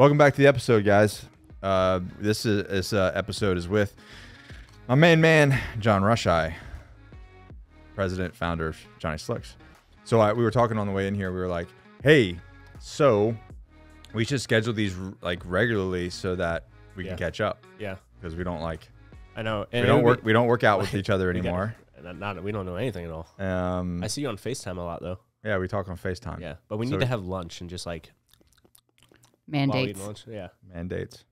Welcome back to the episode, guys. Uh, this is this uh, episode is with my main man, John Rushai, president, founder of Johnny Slicks. So I, we were talking on the way in here. We were like, "Hey, so we should schedule these like regularly so that we yeah. can catch up." Yeah, because we don't like. I know. And we don't work. Be, we don't work out with each other anymore. We got not we don't know anything at all. Um, I see you on Facetime a lot though. Yeah, we talk on Facetime. Yeah, but we so need to have lunch and just like mandates. Lunch, yeah, mandates.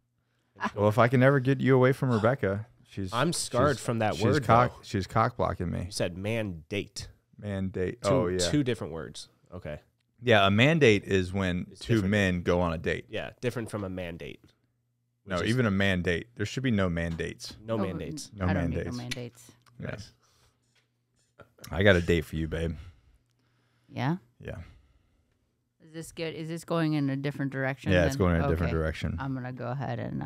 Ah. well, if I can never get you away from Rebecca, she's I'm scarred she's, from that she's word. Cock, she's cock blocking me. You said mandate. Mandate. Two, oh yeah, two different words. Okay. Yeah, a mandate is when it's two different. men go on a date. Yeah, different from a mandate. No, is, even a mandate. There should be no mandates. No, oh, no mandates. No mandates. no mandates. Yes. Yeah. I got a date for you, babe. Yeah. Yeah. Is this good? Is this going in a different direction? Yeah, it's going in a okay. different direction. I'm gonna go ahead and.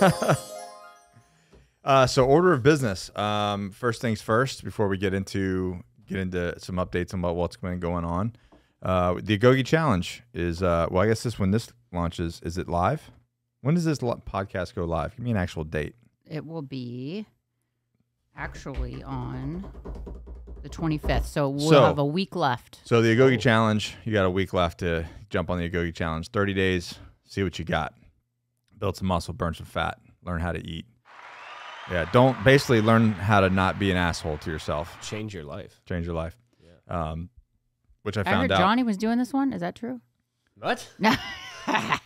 Uh... uh, so order of business. Um, first things first. Before we get into get into some updates about what's been going on, uh, the Agogi Challenge is. Uh, well, I guess this when this launches, is it live? When does this lo- podcast go live? Give me an actual date. It will be actually on the 25th. So we'll so, have a week left. So the Agogi oh. Challenge, you got a week left to jump on the Agogi Challenge. 30 days, see what you got. Build some muscle, burn some fat, learn how to eat. Yeah, don't basically learn how to not be an asshole to yourself. Change your life. Change your life. Yeah. Um, which I, I found out. Johnny was doing this one. Is that true? What? No. I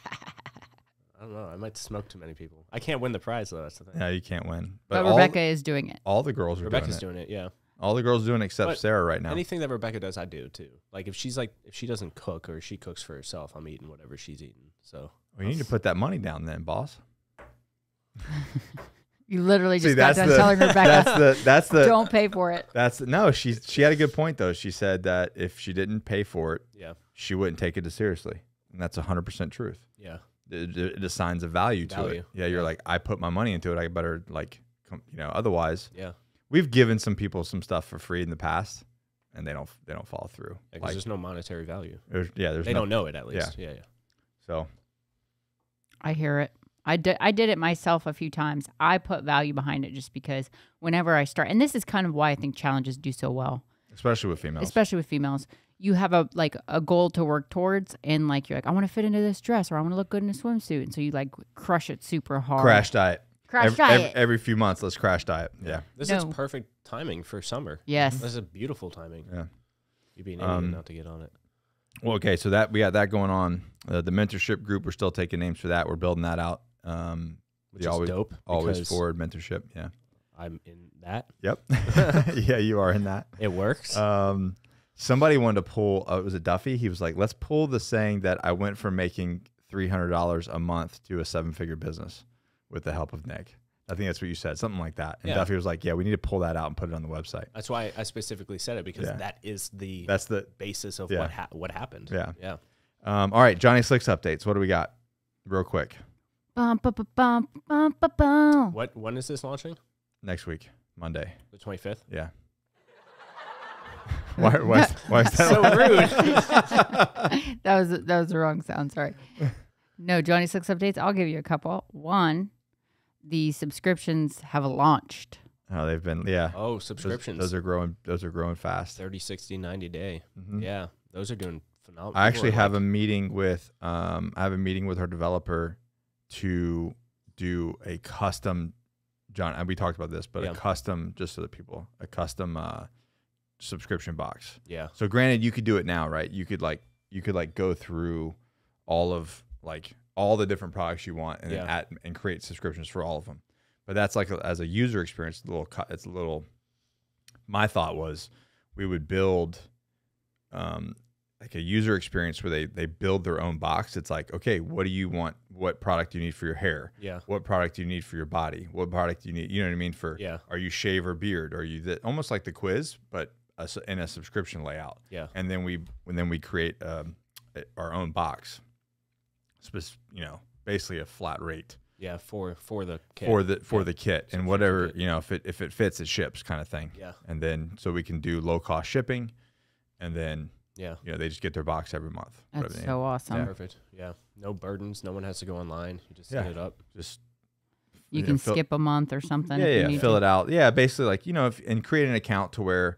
don't know. I might smoke too many people. I can't win the prize though. That's the thing. Yeah, you can't win. But, but Rebecca is doing it. All the girls are. Rebecca's doing it. Doing it yeah. All the girls doing except But Sarah right now. Anything that Rebecca does, I do too. Like if she's like if she doesn't cook or she cooks for herself, I'm eating whatever she's eating. So we need to put that money down then, boss. You literally just got done telling Rebecca, that's the that's the don't pay for it. that's the, no. She she had a good point though. She said that if she didn't pay for it, yeah, she wouldn't take it as seriously, and that's hundred percent truth. yeah, It, it, assigns a value to it. Yeah, you're like I put my money into it. I better like come, you know otherwise yeah we've given some people some stuff for free in the past, and they don't they don't follow through. Yeah, like, there's no monetary value. There's, yeah, there's they no, don't know it at least. Yeah. yeah, yeah. So I hear it. I did, I did it myself a few times. I put value behind it just because whenever I start, and this is kind of why I think challenges do so well, especially with females. Especially with females, you have a like a goal to work towards, and like you're like, I want to fit into this dress, or I want to look good in a swimsuit, and so you like crush it super hard. Crash diet. Crash every, diet. Every, every, few months, let's crash diet. Yeah. This no. is perfect timing for summer. Yes. This is beautiful timing. Yeah. You'd be an idiot um, not to get on it. Well, okay. So that we got that going on. Uh, the mentorship group, we're still taking names for that. We're building that out. Um, Which is always, dope. Always forward mentorship. Yeah. I'm in that. Yep. yeah, you are in that. It works. Um, somebody wanted to pull. Uh, it was a Duffy. He was like, "Let's pull the saying that I went from making three hundred dollars a month to a seven figure business." with the help of Nick. I think that's what you said, something like that. And yeah. Duffy was like, "Yeah, we need to pull that out and put it on the website." That's why I specifically said it because yeah. that is the that's the basis of yeah. what ha- what happened. Yeah, yeah. Um, all right, Johnny Slicks updates. What do we got, real quick? Bum, bum, bum, what when is this launching? Next week, Monday, the twenty fifth. Yeah. why, why, why is that so rude? that was that was the wrong sound. Sorry. No, Johnny Slick's updates. I'll give you a couple. One, the subscriptions have launched. Oh, they've been yeah. Oh, subscriptions. Those, those are growing. Those are growing fast. 30, 60, 90 day. Mm-hmm. Yeah, those are doing phenomenal. I actually have like. a meeting with um I have a meeting with our developer to do a custom John and we talked about this, but yeah. a custom just so that people a custom uh subscription box. Yeah. So granted you could do it now, right? You could like you could like go through all of like all the different products you want and yeah. and create subscriptions for all of them. But that's like a, as a user experience, a little it's a little. My thought was we would build, um, like a user experience where they they build their own box. It's like okay, what do you want? What product do you need for your hair? Yeah. What product do you need for your body? What product do you need? You know what I mean? For yeah. Are you shave or beard? Are you that almost like the quiz, but a, in a subscription layout? Yeah. And then we and then we create um, our own box you know, basically a flat rate. Yeah, for for the kit. for the for yeah. the kit and whatever you know, if it if it fits, it ships kind of thing. Yeah, and then so we can do low cost shipping, and then yeah, you know, they just get their box every month. That's so awesome. Yeah. Perfect. Yeah, no burdens. No one has to go online. You just yeah. set it up. Just you, you can know, skip a month or something. Yeah, yeah. Fill to. it out. Yeah, basically like you know, if, and create an account to where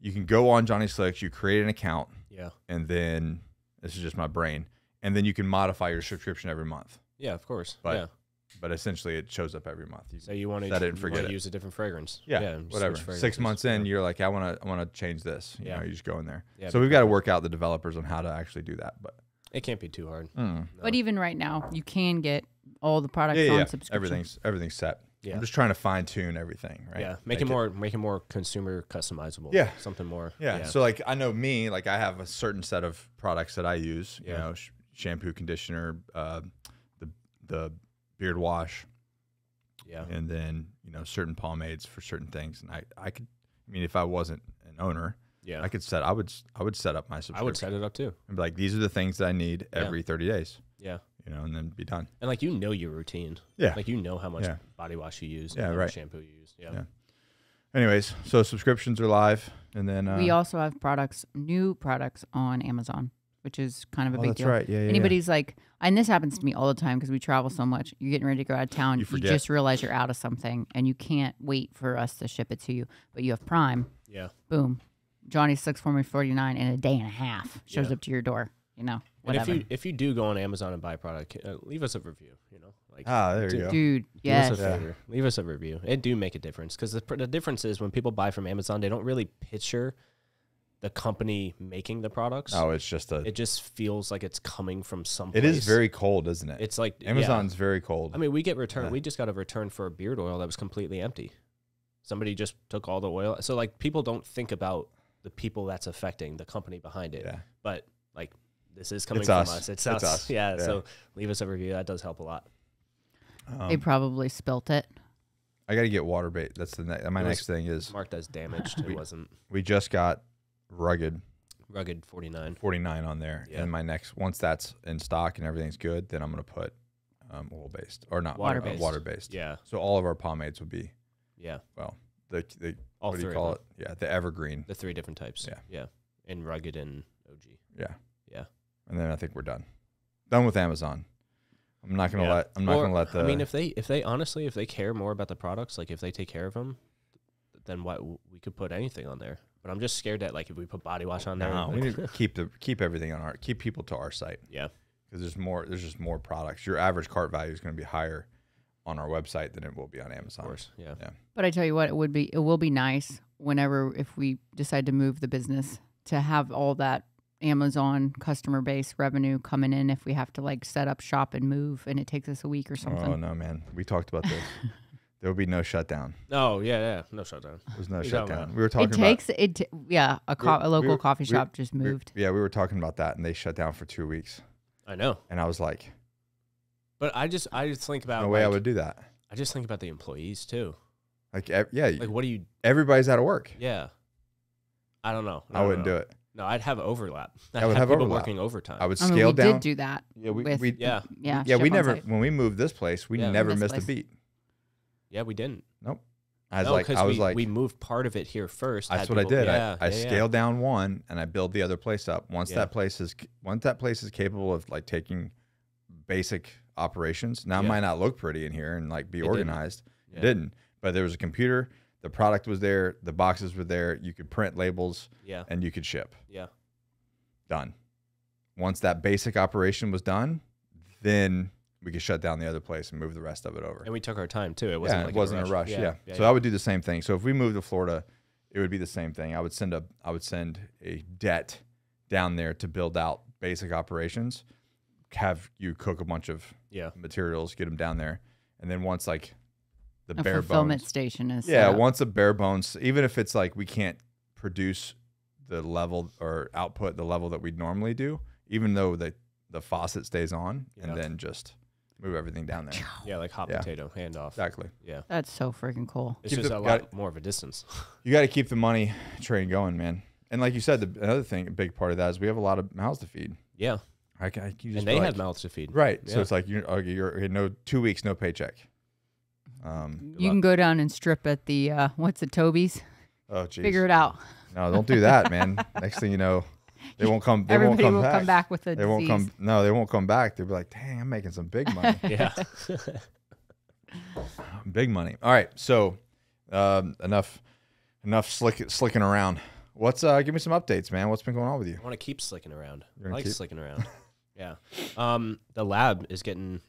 you can go on Johnny Slicks. You create an account. Yeah, and then this is just my brain and then you can modify your subscription every month. Yeah, of course. But, yeah. But essentially, it shows up every month. You so you want to set it and forget it. Use a different fragrance. Yeah, yeah whatever. Six months in, you're like, I want to, I want to change this. You yeah. know, you just go in there. Yeah, so we've got to work out the developers on how to actually do that. But it can't be too hard. Mm. No. But even right now, you can get all the products yeah, yeah, on yeah. subscription. Everything's everything's set. Yeah. I'm just trying to fine tune everything, right? Yeah, make, make it, it more make it more consumer customizable. Yeah, something more. Yeah. yeah. So like I know me, like I have a certain set of products that I use. You know, shampoo, conditioner, uh, the the beard wash. Yeah. And then, you know, certain pomades for certain things. And I, I could, I mean, if I wasn't an owner, yeah, I could set, I would, I would set up my subscription. I would set it up too. And be like, these are the things that I need yeah. every 30 days. Yeah. You know, and then be done. And like, you know, your routine. Yeah. Like, you know how much yeah. body wash you use. Yeah. right. Shampoo you use. Yeah. yeah. Anyways, so subscriptions are live. And then uh, we also have products, new products on Amazon which is kind of a oh, big that's deal. right. Yeah, yeah, Anybody's like, and this happens to me all the time because we travel so much. You're getting ready to go out of town. You, you just realize you're out of something and you can't wait for us to ship it to you. But you have Prime. Yeah. Boom. Johnny Six for me 49 in a day and a half shows Yeah. up to your door. You know, And if whatever. you if you do go on Amazon and buy product, uh, leave us a review. You know, like Ah, there you go. Dude, Do us Leave us a review. It do make a difference because the, the difference is when people buy from Amazon, they don't really picture the company making the products. Oh, it's just a. It just feels like it's coming from some. It is very cold, isn't it? It's like Amazon's yeah. very cold. I mean, we get return. Yeah. We just got a return for a beard oil that was completely empty. Somebody just took all the oil. So like people don't think about the people that's affecting the company behind it. Yeah. But like this is coming it's from us. us. It's, it's us. us. Yeah, yeah, So leave us a review. That does help a lot. Um, they probably spilt it. I got to get water bait. That's the next. My next thing is marked as damaged. it wasn't. We just got rugged rugged 49 49 on there yeah. and my next once that's in stock and everything's good then i'm going to put um, oil based or not water based. Uh, water based yeah so all of our pomades would be yeah well the, the all what do you call it yeah the evergreen the three different types yeah yeah and rugged and og yeah yeah and then i think we're done done with amazon i'm not going to yeah. let i'm or, not going to let the i mean if they if they honestly if they care more about the products like if they take care of them then why we could put anything on there but I'm just scared that like if we put body wash on there, we need to keep the keep everything on our keep people to our site. Yeah, because there's more there's just more products. Your average cart value is going to be higher on our website than it will be on Amazon. Of course, yeah. yeah. But I tell you what, it would be it will be nice whenever if we decide to move the business to have all that Amazon customer base revenue coming in if we have to like set up shop and move and it takes us a week or oh, something. Oh no, man. We talked about this. There would be no shutdown. Oh yeah, yeah, no shutdown. There's no shutdown. We were talking. It takes about, it. T- yeah, a, co- we, a local we were, coffee shop we, just moved. yeah, we were talking about that, and they shut down for two weeks. I know. And I was like, but I just, I just think about no way like, I would do that. I just think about the employees too. Like, yeah, like what do you? Everybody's out of work. Yeah, I don't know. No, I wouldn't no, no. do it. No, I'd have overlap. I'd I would have, have overlap. working overtime. I would scale I mean, we down. We did do that. Yeah, we, with, we yeah yeah, yeah we never site. when we moved this place, we yeah, never missed place. a beat. Yeah, we didn't. Nope. I was no, like, I was we, like, we moved part of it here first. That's what people, I did. Yeah, I, I yeah, scaled yeah. down one and I build the other place up. Once that place is once that place is capable of like taking basic operations. Now it might not look pretty in here and like be it organized. Didn't. It didn't. But there was a computer. The product was there. The boxes were there. You could print labels. Yeah. And you could ship. Yeah. Done. Once that basic operation was done, then we could shut down the other place and move the rest of it over. And we took our time too. It wasn't yeah, like it wasn't a rush. A rush. Yeah. yeah. yeah so I would do the same thing. So if we moved to Florida, it would be the same thing. I would send a I would send a debt down there to build out basic operations, have you cook a bunch of yeah materials, get them down there, and then once like the a bare fulfillment bones, station is yeah. Once the bare bones, even if it's like we can't produce the level or output the level that we'd normally do, even though the the faucet stays on, and then just move everything down there. Yeah, like hot Yeah. potato handoff. Exactly. Yeah, That's so freaking cool. it's Keep just the- a lot more of a distance. You got to keep the money train going, man. And like you said, the, another thing, a big part of that is we have a lot of mouths to feed. yeah, I, I, just and they feel have mouths to feed. right. So it's like you're, okay, you're okay, no two weeks, no paycheck. Um. you can go down and strip at the uh, what's the Toby's? Oh, geez. Figure it out. No, don't do that, man. Next thing you know, they won't come. They Everybody won't come, will back. come back with a. They disease. won't come. No, they won't come back. They'll be like, "Dang, I'm making some big money." yeah. big money. All right. So, um, enough, enough slick, slicking around. What's uh? Give me some updates, man. What's been going on with you? I want to keep slicking around. I like keep? slicking around. yeah. Um, the lab is getting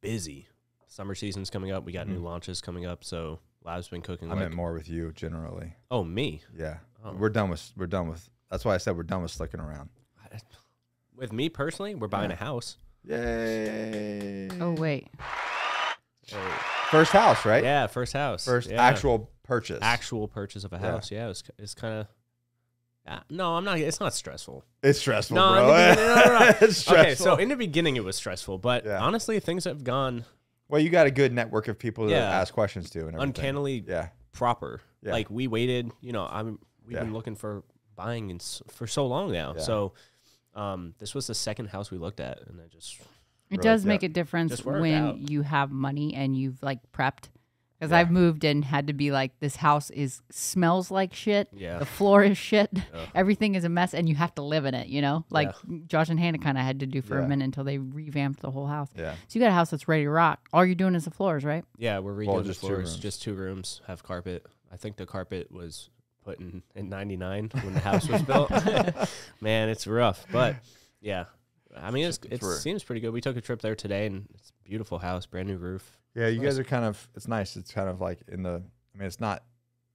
busy. Summer season's coming up. We got mm -hmm. new mm-hmm. launches coming up. So lab's been cooking. I like, meant more with you generally. Oh, me. Yeah. Oh. We're done with we're done with that's why I said we're done with slicking around. With me personally, we're buying a house. Yay. Oh wait. First house, right? Yeah, first house. First Yeah. actual purchase. actual purchase of a Yeah. house. Yeah, it's it's kind of. Uh, no, I'm not. It's not stressful. It's stressful, No, bro. no, no, no. it's stressful. Okay, so in the beginning it was stressful, but Yeah. honestly things have gone well, you got a good network of people to Yeah. ask questions to and everything. uncannily Yeah. proper. Yeah. Like we waited, you know, I'm we've Yeah. been looking for buying in, for so long now. Yeah. So um, this was the second house we looked at, and I just it does make up. a difference when out. you have money and you've like prepped. Because yeah. I've moved and had to be like, this house is smells like shit. Yeah. The floor is shit. Yeah. Everything is a mess, and you have to live in it. You know, like yeah. Josh and Hannah kind of had to do for a minute until they revamped the whole house. Yeah. So you got a house that's ready to rock. All you're doing is the floors, right? Yeah, we're redoing well, the floors. Two just two rooms have carpet. I think the carpet was put in in 99 when the house was built. Man, it's rough, but yeah. I mean, it seems pretty good. We took a trip there today, and it's a beautiful house, brand new roof. Yeah, you nice. guys are kind of. It's nice. It's kind of like in the. I mean, it's not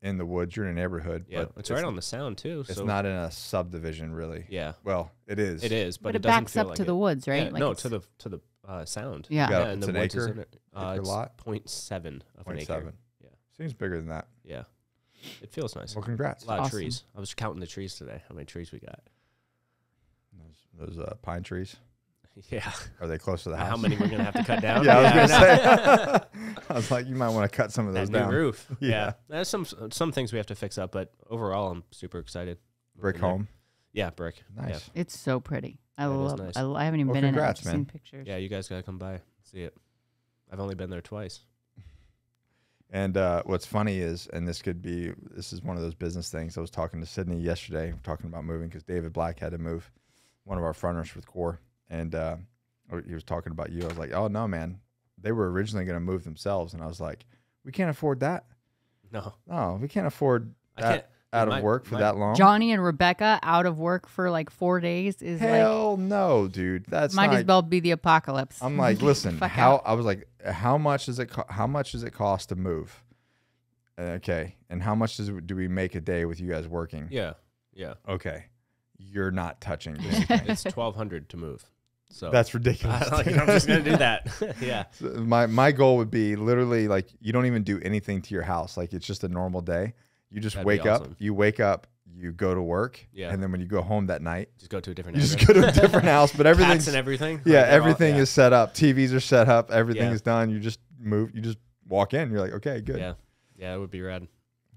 in the woods. You're in a neighborhood. Yeah, it's, it's, right on the sound too. It's not in a subdivision, really. Yeah. Well, it is. It is, but, but it, it backs up like to it. the woods, right? Yeah, like no, to the to the uh, sound. Yeah, yeah. yeah and the an woods acre, is in it. Uh, acre lot. Point seven of an acre. Seven. Yeah, seems bigger than that. Yeah. It feels nice. Well, congrats. A lot awesome. of trees. I was counting the trees today. How many trees we got? Those, those uh, pine trees. Yeah. Are they close to the house? How many we're gonna have to cut down? yeah, I was gonna say. I was like, you might want to cut some of those that down. New roof. Yeah. yeah. There's some some things we have to fix up, but overall, I'm super excited. Brick home. Yeah, brick. Nice. Yeah. It's so pretty. I love. Nice. I, I, haven't even well, been congrats, in it. I've seen pictures. Yeah, you guys gotta come by see it. I've only been there twice. And uh, what's funny is, and this could be, this is one of those business things. I was talking to Sydney yesterday, talking about moving because David Black had to move, one of our fronters with Core, and uh, he was talking about you. I was like, oh no, man, they were originally going to move themselves, and I was like, we can't afford that. No, no, we can't afford that can't, out my, of work for my, that long. Johnny and Rebecca out of work for like four days is hell like, no, dude. That's might not, as well be the apocalypse. I'm like, listen, how out. I was like, how much does it co- how much does it cost to move? Uh, okay, and how much does do we make a day with you guys working? Yeah, yeah. Okay, you're not touching this. It's twelve hundred to move. So That's ridiculous. I, like, I'm just gonna do that. yeah. So my my goal would be literally like you don't even do anything to your house. Like it's just a normal day. You just That'd wake up. You wake up you go to work, yeah. and then when you go home that night, just go to a different. You just go to a different house, but everything and everything. Yeah, like everything all, yeah. is set up. TVs are set up. Everything yeah. is done. You just move. You just walk in. You're like, okay, good. Yeah, yeah, it would be rad.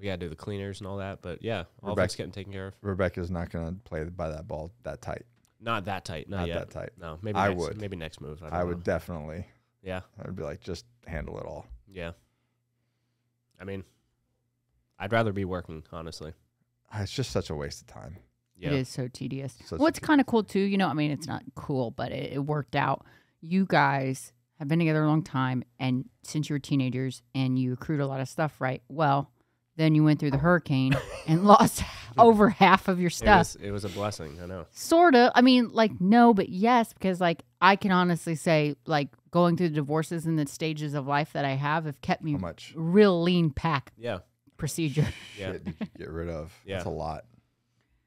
We gotta do the cleaners and all that, but yeah, all Rebecca, getting taken care of. Rebecca's not gonna play by that ball that tight. Not that tight. Not, not that tight. No, maybe I next, would. Maybe next move. I, I would definitely. Yeah, I would be like, just handle it all. Yeah. I mean, I'd rather be working honestly. Ah, it's just such a waste of time. Yeah. It is so tedious. Such What's kind of cool too, you know, I mean, it's not cool, but it, it worked out. You guys have been together a long time, and since you were teenagers, and you accrued a lot of stuff, right? Well, then you went through the hurricane and lost over half of your stuff. It was, it was a blessing, I know. Sort of. I mean, like, no, but yes, because, like, I can honestly say, like, going through the divorces and the stages of life that I have have kept me much? real lean pack. Yeah procedure. Yeah. Shit you get rid of. Yeah. That's a lot.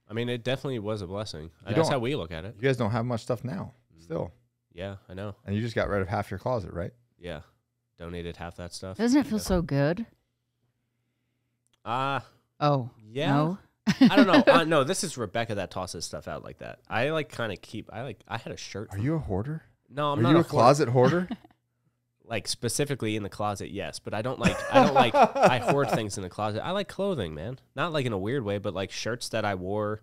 I mean, it definitely was a blessing. That's how we look at it. You guys don't have much stuff now, mm. still. Yeah, I know. And you just got rid of half your closet, right? Yeah. Donated half that stuff. Doesn't it feel so good? Ah, Oh, yeah. no. I don't know. Uh, no, this is Rebecca that tosses stuff out like that. I like kind of keep. I like. I had a shirt. Are you a hoarder? No, I'm Are not you a, a closet hoarder? like specifically in the closet, yes, but I don't like I don't like I hoard things in the closet. I like clothing, man. Not like in a weird way, but like shirts that I wore.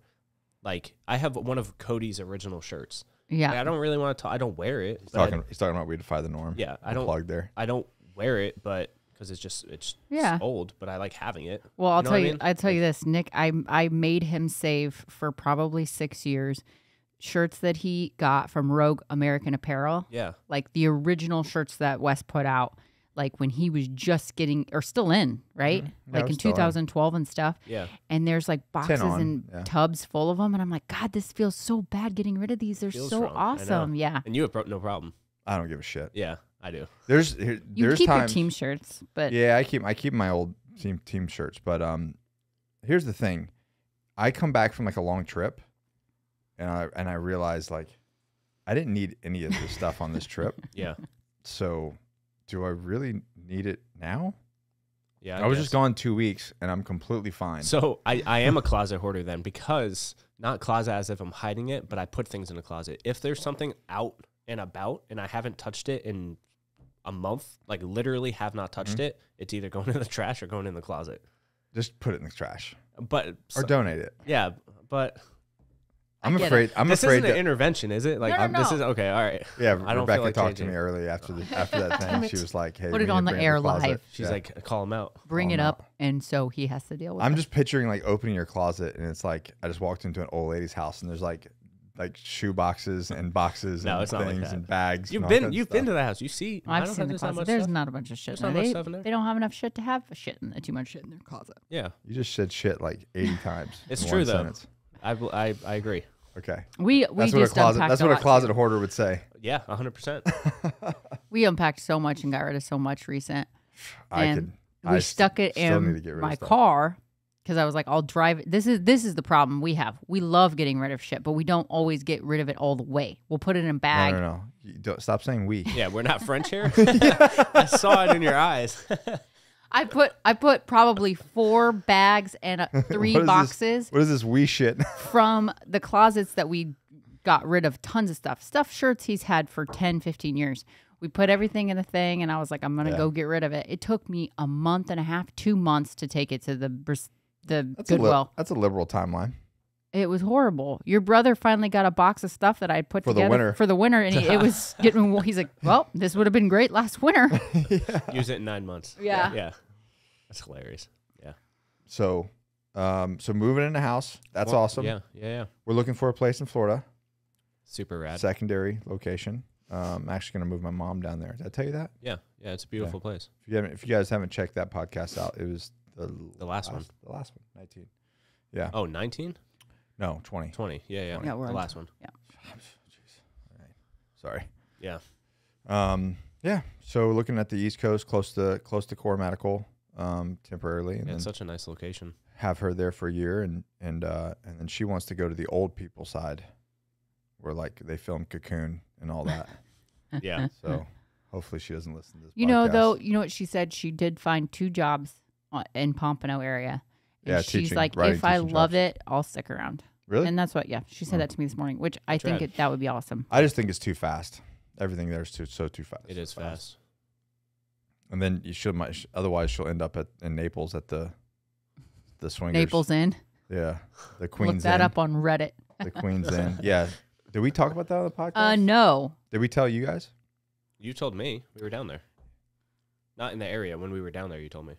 Like I have one of Cody's original shirts. Yeah, like, I don't really want to. I don't wear it. He's talking, I, he's talking about we defy the norm. Yeah, I don't plug there. I don't wear it, but because it's just it's yeah. old. But I like having it. Well, I'll you know tell you. I will tell you this, Nick. I I made him save for probably six years shirts that he got from Rogue American Apparel. Yeah. Like the original shirts that Wes put out, like when he was just getting or still in, right? Mm-hmm. like in 2012 and stuff. Yeah. And there's like boxes and yeah. tubs full of them. And I'm like, God, this feels so bad getting rid of these. They're feels so wrong. awesome. Yeah. And you have no problem. I don't give a shit. Yeah, I do. There's here, you there's keep times, your team shirts, but yeah, I keep I keep my old team team shirts. But um, here's the thing, I come back from like a long trip, and I and I realized like I didn't need any of this stuff on this trip. Yeah. So, do I really need it now? Yeah. I, I was guess. just gone two weeks and I'm completely fine. So I, I am a closet hoarder then because not closet as if I'm hiding it, but I put things in a closet. If there's something out and about and I haven't touched it in a month, like literally have not touched mm-hmm. it, it's either going in the trash or going in the closet. Just put it in the trash. But or so, donate it. Yeah. But I'm afraid. It. I'm this afraid. This isn't an intervention, is it? Like no, no, no. this is okay. All right. Yeah, I don't Rebecca like talked changing. to me early after the, after that thing. she was like, "Hey, put it on the air live." She's yeah. like, "Call him out." Bring Call it up, out. and so he has to deal with. I'm it. just picturing like opening your closet, and it's like I just walked into an old lady's house, and there's like like shoe boxes and boxes no, and things like and bags. You've and been you've been to the house. You see, well, I've seen the closet. Not there's not a bunch of shit. They, they, don't have enough shit to have shit and Too much shit in their closet. Yeah, you just said shit like 80 times. It's true though. I, I I agree. Okay. We we that's just what a closet, unpacked That's what a closet hoarder would say. Yeah, 100%. we unpacked so much and got rid of so much recent. I and could, we I stuck st- it in my car because I was like, I'll drive it. This is this is the problem we have. We love getting rid of shit, but we don't always get rid of it all the way. We'll put it in a bag. No, no, no. You don't, stop saying we. Yeah, we're not French here. I saw it in your eyes. I put I put probably four bags and three what boxes. This, what is this wee shit? from the closets that we got rid of tons of stuff. Stuff shirts he's had for 10, 15 years. We put everything in the thing and I was like I'm going to yeah. go get rid of it. It took me a month and a half, 2 months to take it to the the that's Goodwill. A that's a liberal timeline. It was horrible. Your brother finally got a box of stuff that I put for together the winter. for the winter, and he, it was getting. he's like, "Well, this would have been great last winter." yeah. Use it in nine months. Yeah. yeah, that's hilarious. Yeah. So, um, so moving in the house, that's well, awesome. Yeah, yeah, yeah. We're looking for a place in Florida. Super rad. Secondary location. Um, I'm actually going to move my mom down there. Did I tell you that? Yeah, yeah. It's a beautiful yeah. place. If you, if you guys haven't checked that podcast out, it was the, the last, last, one. The last one, 19. Yeah. Oh, 19? No, 20. 20. Yeah, yeah. 20. Yeah, we're the on last one. Yeah. Jeez. All right. Sorry. Yeah. Um, yeah. So looking at the East Coast, close to close to Core Medical, um, temporarily. And yeah, it's such a nice location. Have her there for a year, and and uh, and then she wants to go to the old people side, where like they film Cocoon and all that. yeah. So hopefully she doesn't listen to this. You podcast. know, though, you know what she said. She did find two jobs uh, in Pompano area and yeah, she's teaching, like, writing, if I love jobs. it, I'll stick around. Really? And that's what, yeah, she said that to me this morning, which I think it, that would be awesome. I just think it's too fast. Everything there is too so too fast. It is fast. And then you should might otherwise she'll end up at in Naples at the the swing. Naples Inn. Yeah, the Queen's. Look that Inn. up on Reddit. The Queen's Inn. Yeah. Did we talk about that on the uh, podcast? Uh, no. Did we tell you guys? You told me we were down there. Not in the area when we were down there. You told me.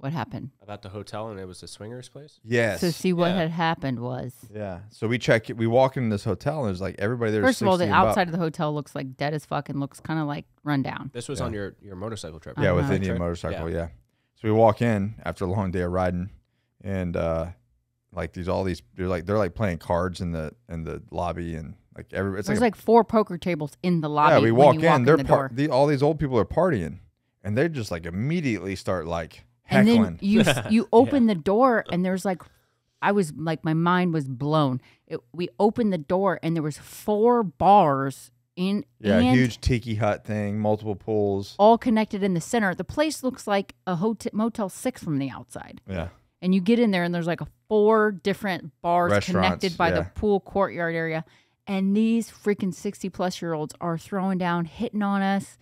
What happened? About the hotel, and it was the swingers place. Yes. So see what yeah. had happened was. Yeah. So we check. We walk into this hotel, and there's like everybody there. First of all, the outside of the hotel looks like dead as fuck and looks kind of like rundown. This was yeah. on your your motorcycle trip. Right? Yeah, uh-huh. with Indian motorcycle. Yeah. yeah. So we walk in after a long day of riding, and uh like these all these they're like they're like playing cards in the in the lobby and like every it's there's like, like a, four poker tables in the lobby. Yeah, we walk in. Walk they're in the par- the, all these old people are partying, and they just like immediately start like Heckling. And then you you open yeah. the door and there's like I was like my mind was blown. It, we opened the door and there was four bars in yeah, huge tiki hut thing, multiple pools, all connected in the center. The place looks like a hotel Motel Six from the outside. Yeah, and you get in there and there's like a four different bars connected by yeah. the pool courtyard area, and these freaking sixty plus year olds are throwing down, hitting on us,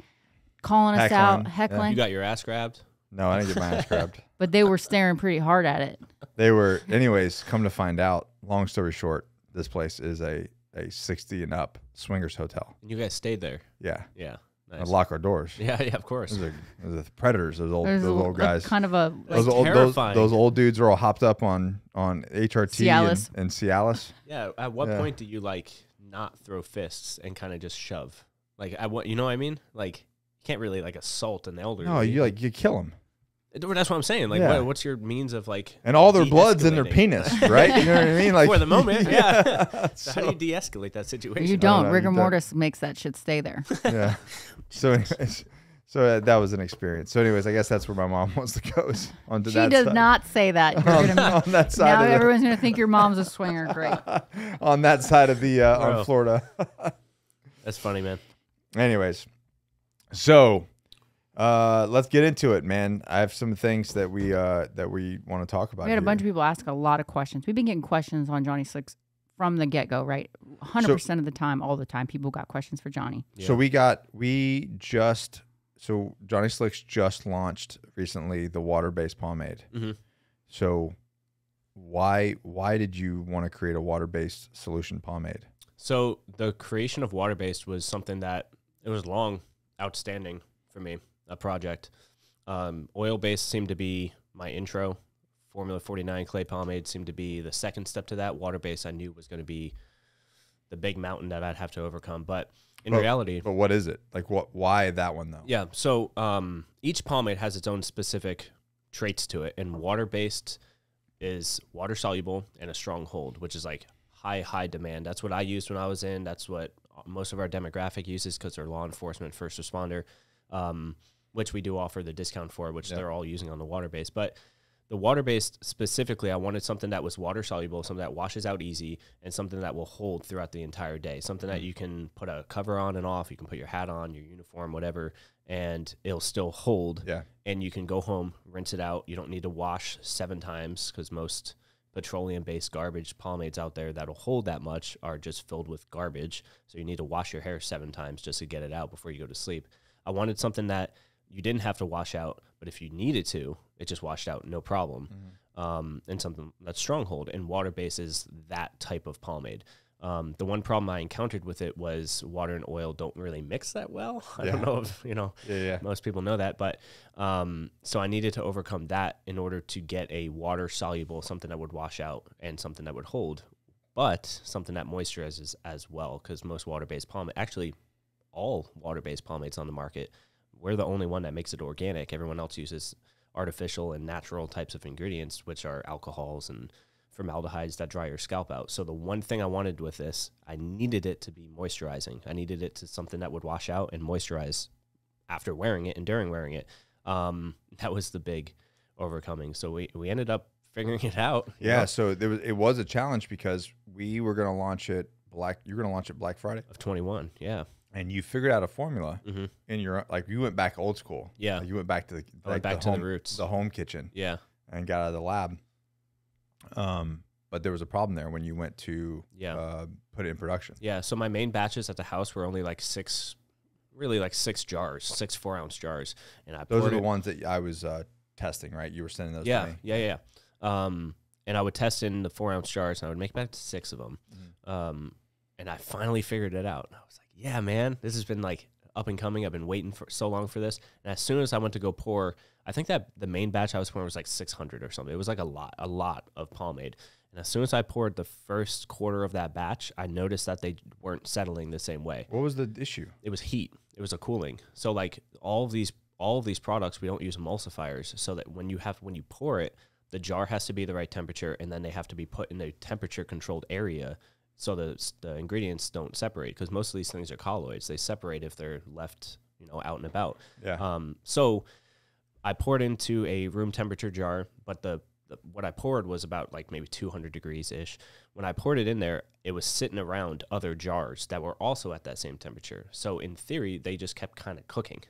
calling heckling. us out, heckling. Yeah. You got your ass grabbed. No, I didn't get my ass grabbed. But they were staring pretty hard at it. They were, anyways. Come to find out, long story short, this place is a a sixty and up swingers hotel. you guys stayed there. Yeah, Yeah. Nice. lock our doors. Yeah, yeah, of course. Those predators. Those old, those old a guys. kind of a Like old terrifying. those old dudes are all hopped up on on HRT Cialis. And, and Cialis. Yeah. At what Yeah. point do you like not throw fists and kind of just shove? Like, I want, you know what I mean? Like, can't really like assault an elder. No, you like you kill them. That's what I'm saying. Like, Yeah. what, what's your means of like? And all their blood's in their penis, right? You know what I mean? Like for the moment, yeah. So, how do you de-escalate that situation? You don't. Rigor you don't. mortis makes that shit stay there. yeah. So, anyways, so uh, that was an experience. So, anyways, I guess that's where my mom wants to go. is Onto she that does side. not say that. on, on that now side. Of everyone's gonna think your mom's a swinger. Great. on that side of the uh, on Florida. That's funny, man. Anyways, so uh, let's get into it, man. I have some things that we uh, that we want to talk about. We had a bunch of people ask a lot of questions. We've been getting questions on Johnny Slicks from the get go, right? Hundred percent of the time, all the time, people got questions for Johnny. Yeah. So we got we just so Johnny Slicks just launched recently the water based pomade. Mm-hmm. So why why did you want to create a water based solution pomade? So the creation of water based was something that it was long outstanding for me, a project. Um, oil based seemed to be my intro. Formula 49 clay pomade seemed to be the second step to that. Water based I knew was going to be the big mountain that I'd have to overcome. But in but, reality, but what is it like? What? Why that one though? Yeah. So um, each pomade has its own specific traits to it, and water based is water soluble and a strong hold, which is like high high demand. That's what I used when I was in. That's what most of our demographic uses because they're law enforcement, first responder, um, which we do offer the discount for, which yep. they're all using on the water base. But the water based specifically, I wanted something that was water soluble, something that washes out easy, and something that will hold throughout the entire day. Something that mm. you can put a cover on and off, you can put your hat on, your uniform, whatever, and it'll still hold. Yeah. And you can go home, rinse it out. You don't need to wash seven times because most petroleum based garbage pomades out there that'll hold that much are just filled with garbage. So you need to wash your hair seven times just to get it out before you go to sleep. I wanted something that you didn't have to wash out, but if you needed to, it just washed out, no problem. Mm-hmm. Um, and something that's stronghold and water based is that type of pomade. Um, the one problem I encountered with it was water and oil don't really mix that well. I yeah. don't know if you know yeah, yeah. most people know that, but um, so I needed to overcome that in order to get a water soluble something that would wash out and something that would hold, but something that moisturizes as well. Because most water based pomade, actually, all water based pomades on the market, we're the only one that makes it organic. Everyone else uses artificial and natural types of ingredients, which are alcohols and formaldehydes that dry your scalp out. So the one thing I wanted with this, I needed it to be moisturizing. I needed it to something that would wash out and moisturize after wearing it and during wearing it. Um, that was the big overcoming. So we, we ended up figuring it out. Yeah. Know? So there was, it was a challenge because we were going to launch it black. You're going to launch it Black Friday of 21. Yeah. And you figured out a formula mm -hmm. in your, like you went back old school. Yeah. Like you went back to the, like back the to home, the roots, the home kitchen. Yeah. And got out of the lab um, but there was a problem there when you went to yeah. uh, put it in production. Yeah. So my main batches at the house were only like six, really like six jars, six four ounce jars, and I those are the it. ones that I was uh, testing. Right, you were sending those. Yeah, yeah, yeah. Um, and I would test in the four ounce jars, and I would make back six of them. Mm-hmm. Um, and I finally figured it out. I was like, "Yeah, man, this has been like up and coming. I've been waiting for so long for this. And as soon as I went to go pour, I think that the main batch I was pouring was like 600 or something. It was like a lot, a lot of pomade. And as soon as I poured the first quarter of that batch, I noticed that they weren't settling the same way. What was the issue? It was heat. It was a cooling. So like all of these all of these products we don't use emulsifiers so that when you have when you pour it, the jar has to be the right temperature and then they have to be put in a temperature controlled area so the, the ingredients don't separate because most of these things are colloids. They separate if they're left, you know, out and about. Yeah. Um, so I poured into a room temperature jar, but the, the what I poured was about like maybe 200 degrees ish. When I poured it in there, it was sitting around other jars that were also at that same temperature. So in theory, they just kept kind of cooking.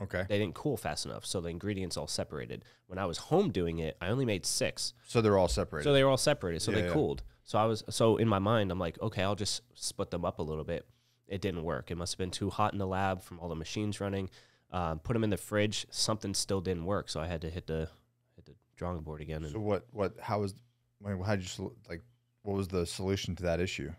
Okay. They didn't cool fast enough, so the ingredients all separated. When I was home doing it, I only made six. So they're all separated. So they were all separated, so yeah, they yeah. cooled. So I was so in my mind, I'm like, okay, I'll just split them up a little bit. It didn't work. It must have been too hot in the lab from all the machines running. Um, put them in the fridge. Something still didn't work, so I had to hit the hit the drawing board again. so what what how was how did you like what was the solution to that issue?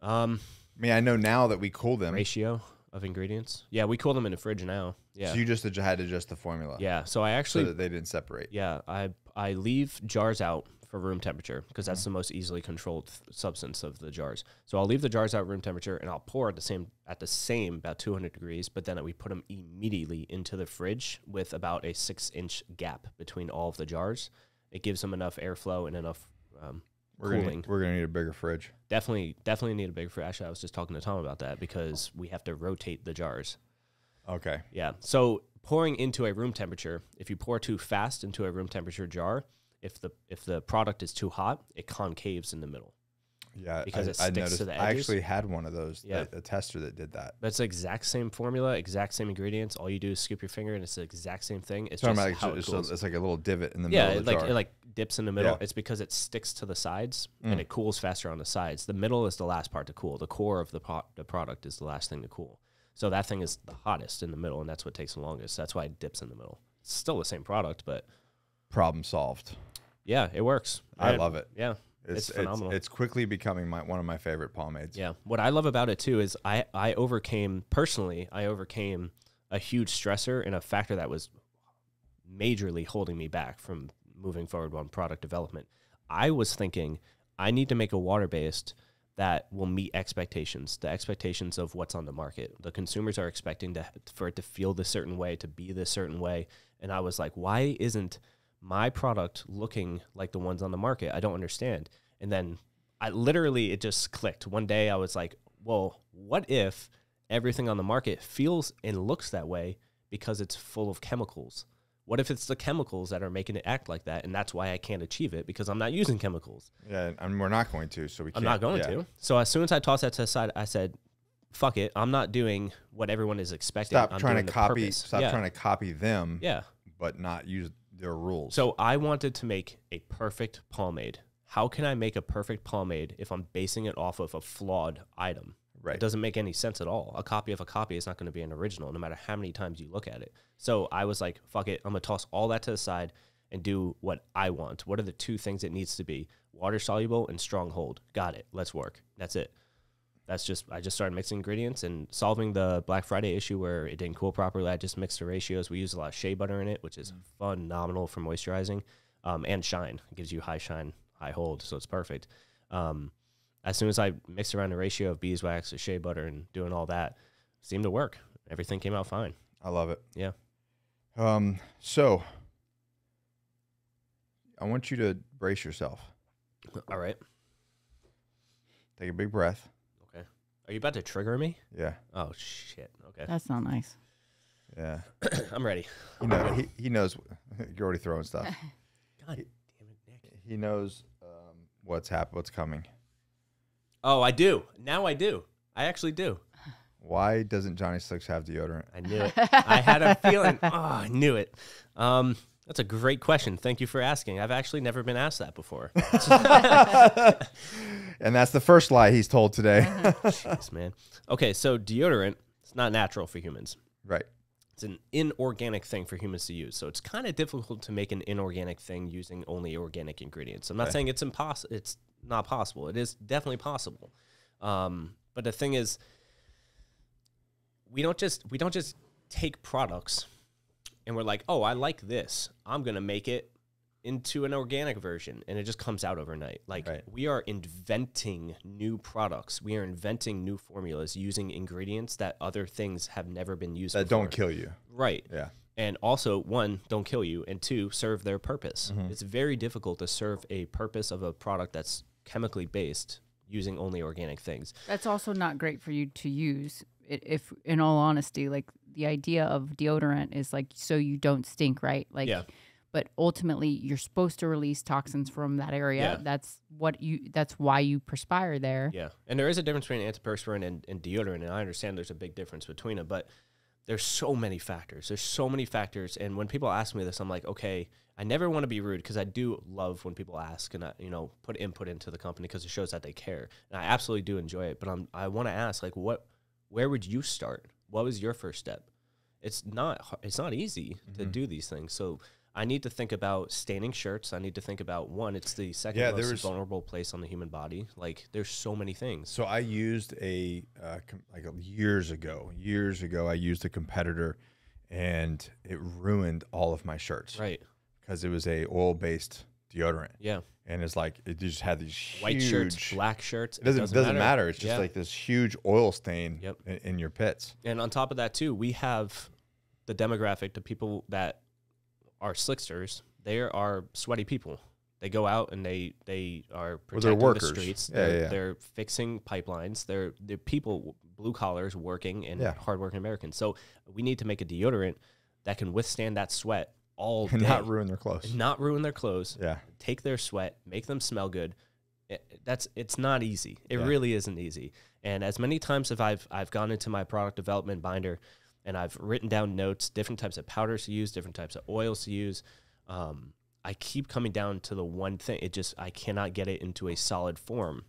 Um, I mean, I know now that we cool them ratio of ingredients. Yeah, we cool them in the fridge now. Yeah. So you just had to adjust the formula. Yeah. So I actually so they didn't separate. Yeah, I I leave jars out for room temperature because that's mm. the most easily controlled th- substance of the jars. So I'll leave the jars out room temperature and I'll pour at the same at the same about 200 degrees, but then we put them immediately into the fridge with about a six inch gap between all of the jars. It gives them enough airflow and enough um, we're cooling. Gonna need, we're gonna need a bigger fridge. Definitely, definitely need a bigger fridge. Actually, I was just talking to Tom about that because we have to rotate the jars. Okay. Yeah. So pouring into a room temperature, if you pour too fast into a room temperature jar, if the if the product is too hot, it concaves in the middle. Yeah, because I, it sticks noticed, to the edges. I actually had one of those, yeah. a, a tester that did that. That's the exact same formula, exact same ingredients. All you do is scoop your finger, and it's the exact same thing. It's just like, how it's, it it's like a little divot in the yeah, middle. Yeah, like jar. it like dips in the middle. Yeah. It's because it sticks to the sides mm. and it cools faster on the sides. The middle is the last part to cool. The core of the pot, the product is the last thing to cool. So that thing is the hottest in the middle, and that's what takes the longest. That's why it dips in the middle. It's still the same product, but problem solved. Yeah, it works. I, love it. Yeah. It's, it's phenomenal. it's, quickly becoming my, one of my favorite pomades. Yeah. What I love about it too is I, I overcame personally, I overcame a huge stressor and a factor that was majorly holding me back from moving forward on product development. I was thinking I need to make a water based that will meet expectations, the expectations of what's on the market. The consumers are expecting to, for it to feel this certain way, to be this certain way. And I was like, why isn't my product looking like the ones on the market? I don't understand. And then I literally, it just clicked. One day I was like, well, what if everything on the market feels and looks that way because it's full of chemicals? What if it's the chemicals that are making it act like that, and that's why I can't achieve it because I'm not using chemicals? Yeah, and we're not going to. So we. I'm not going yeah. to. So as soon as I tossed that to the side, I said, "Fuck it, I'm not doing what everyone is expecting." Stop I'm trying to copy. Purpose. Stop yeah. trying to copy them. Yeah. But not use their rules. So I wanted to make a perfect pomade. How can I make a perfect pomade if I'm basing it off of a flawed item? Right. It doesn't make any sense at all. A copy of a copy is not going to be an original, no matter how many times you look at it. So I was like, fuck it. I'm going to toss all that to the side and do what I want. What are the two things it needs to be? Water soluble and strong hold. Got it. Let's work. That's it. That's just, I just started mixing ingredients and solving the Black Friday issue where it didn't cool properly. I just mixed the ratios. We use a lot of shea butter in it, which is mm. phenomenal for moisturizing um, and shine. It gives you high shine, high hold. So it's perfect. Um, as soon as I mixed around the ratio of beeswax to shea butter and doing all that, seemed to work. Everything came out fine. I love it. Yeah. Um, so I want you to brace yourself. All right. Take a big breath. Okay. Are you about to trigger me? Yeah. Oh shit. Okay. That's not nice. Yeah. I'm ready. You know, he, he knows you're already throwing stuff. God he, damn it, Nick. He knows um, what's happening, what's coming. Oh, I do. Now I do. I actually do. Why doesn't Johnny Slicks have deodorant? I knew it. I had a feeling. Oh, I knew it. Um, that's a great question. Thank you for asking. I've actually never been asked that before. and that's the first lie he's told today. Jeez, man. Okay, so deodorant, it's not natural for humans. Right. It's an inorganic thing for humans to use. So it's kind of difficult to make an inorganic thing using only organic ingredients. I'm not okay. saying it's impossible. It's not possible. It is definitely possible. Um, but the thing is, we don't just we don't just take products and we're like, oh, I like this. I'm gonna make it into an organic version and it just comes out overnight. Like right. we are inventing new products. We are inventing new formulas using ingredients that other things have never been used that before. don't kill you. Right. Yeah. And also one, don't kill you and two, serve their purpose. Mm-hmm. It's very difficult to serve a purpose of a product that's chemically based using only organic things. That's also not great for you to use if in all honesty like the idea of deodorant is like so you don't stink, right? Like yeah but ultimately you're supposed to release toxins from that area. Yeah. That's what you that's why you perspire there. Yeah. And there is a difference between antiperspirant and, and deodorant, and I understand there's a big difference between them, but there's so many factors. There's so many factors. And when people ask me this, I'm like, okay, I never want to be rude because I do love when people ask and I, you know, put input into the company because it shows that they care. And I absolutely do enjoy it. But I'm I want to ask, like, what where would you start? What was your first step? It's not it's not easy mm-hmm. to do these things. So I need to think about staining shirts. I need to think about one. It's the second yeah, most vulnerable place on the human body. Like there's so many things. So I used a uh, like years ago, years ago, I used a competitor, and it ruined all of my shirts. Right. Because it was a oil based deodorant. Yeah. And it's like it just had these white huge, shirts, black shirts. It doesn't, it doesn't, doesn't matter. matter. It's just yeah. like this huge oil stain yep. in, in your pits. And on top of that too, we have the demographic, the people that are slicksters. They are sweaty people. They go out and they they are protecting the streets. Yeah, they're, yeah. they're fixing pipelines. They're they're people blue collars working and yeah. hardworking Americans. So we need to make a deodorant that can withstand that sweat all and day. not ruin their clothes. Not ruin their clothes. Yeah. Take their sweat, make them smell good. It, that's it's not easy. It yeah. really isn't easy. And as many times as I've I've gone into my product development binder and I've written down notes, different types of powders to use, different types of oils to use. Um, I keep coming down to the one thing. It just I cannot get it into a solid form,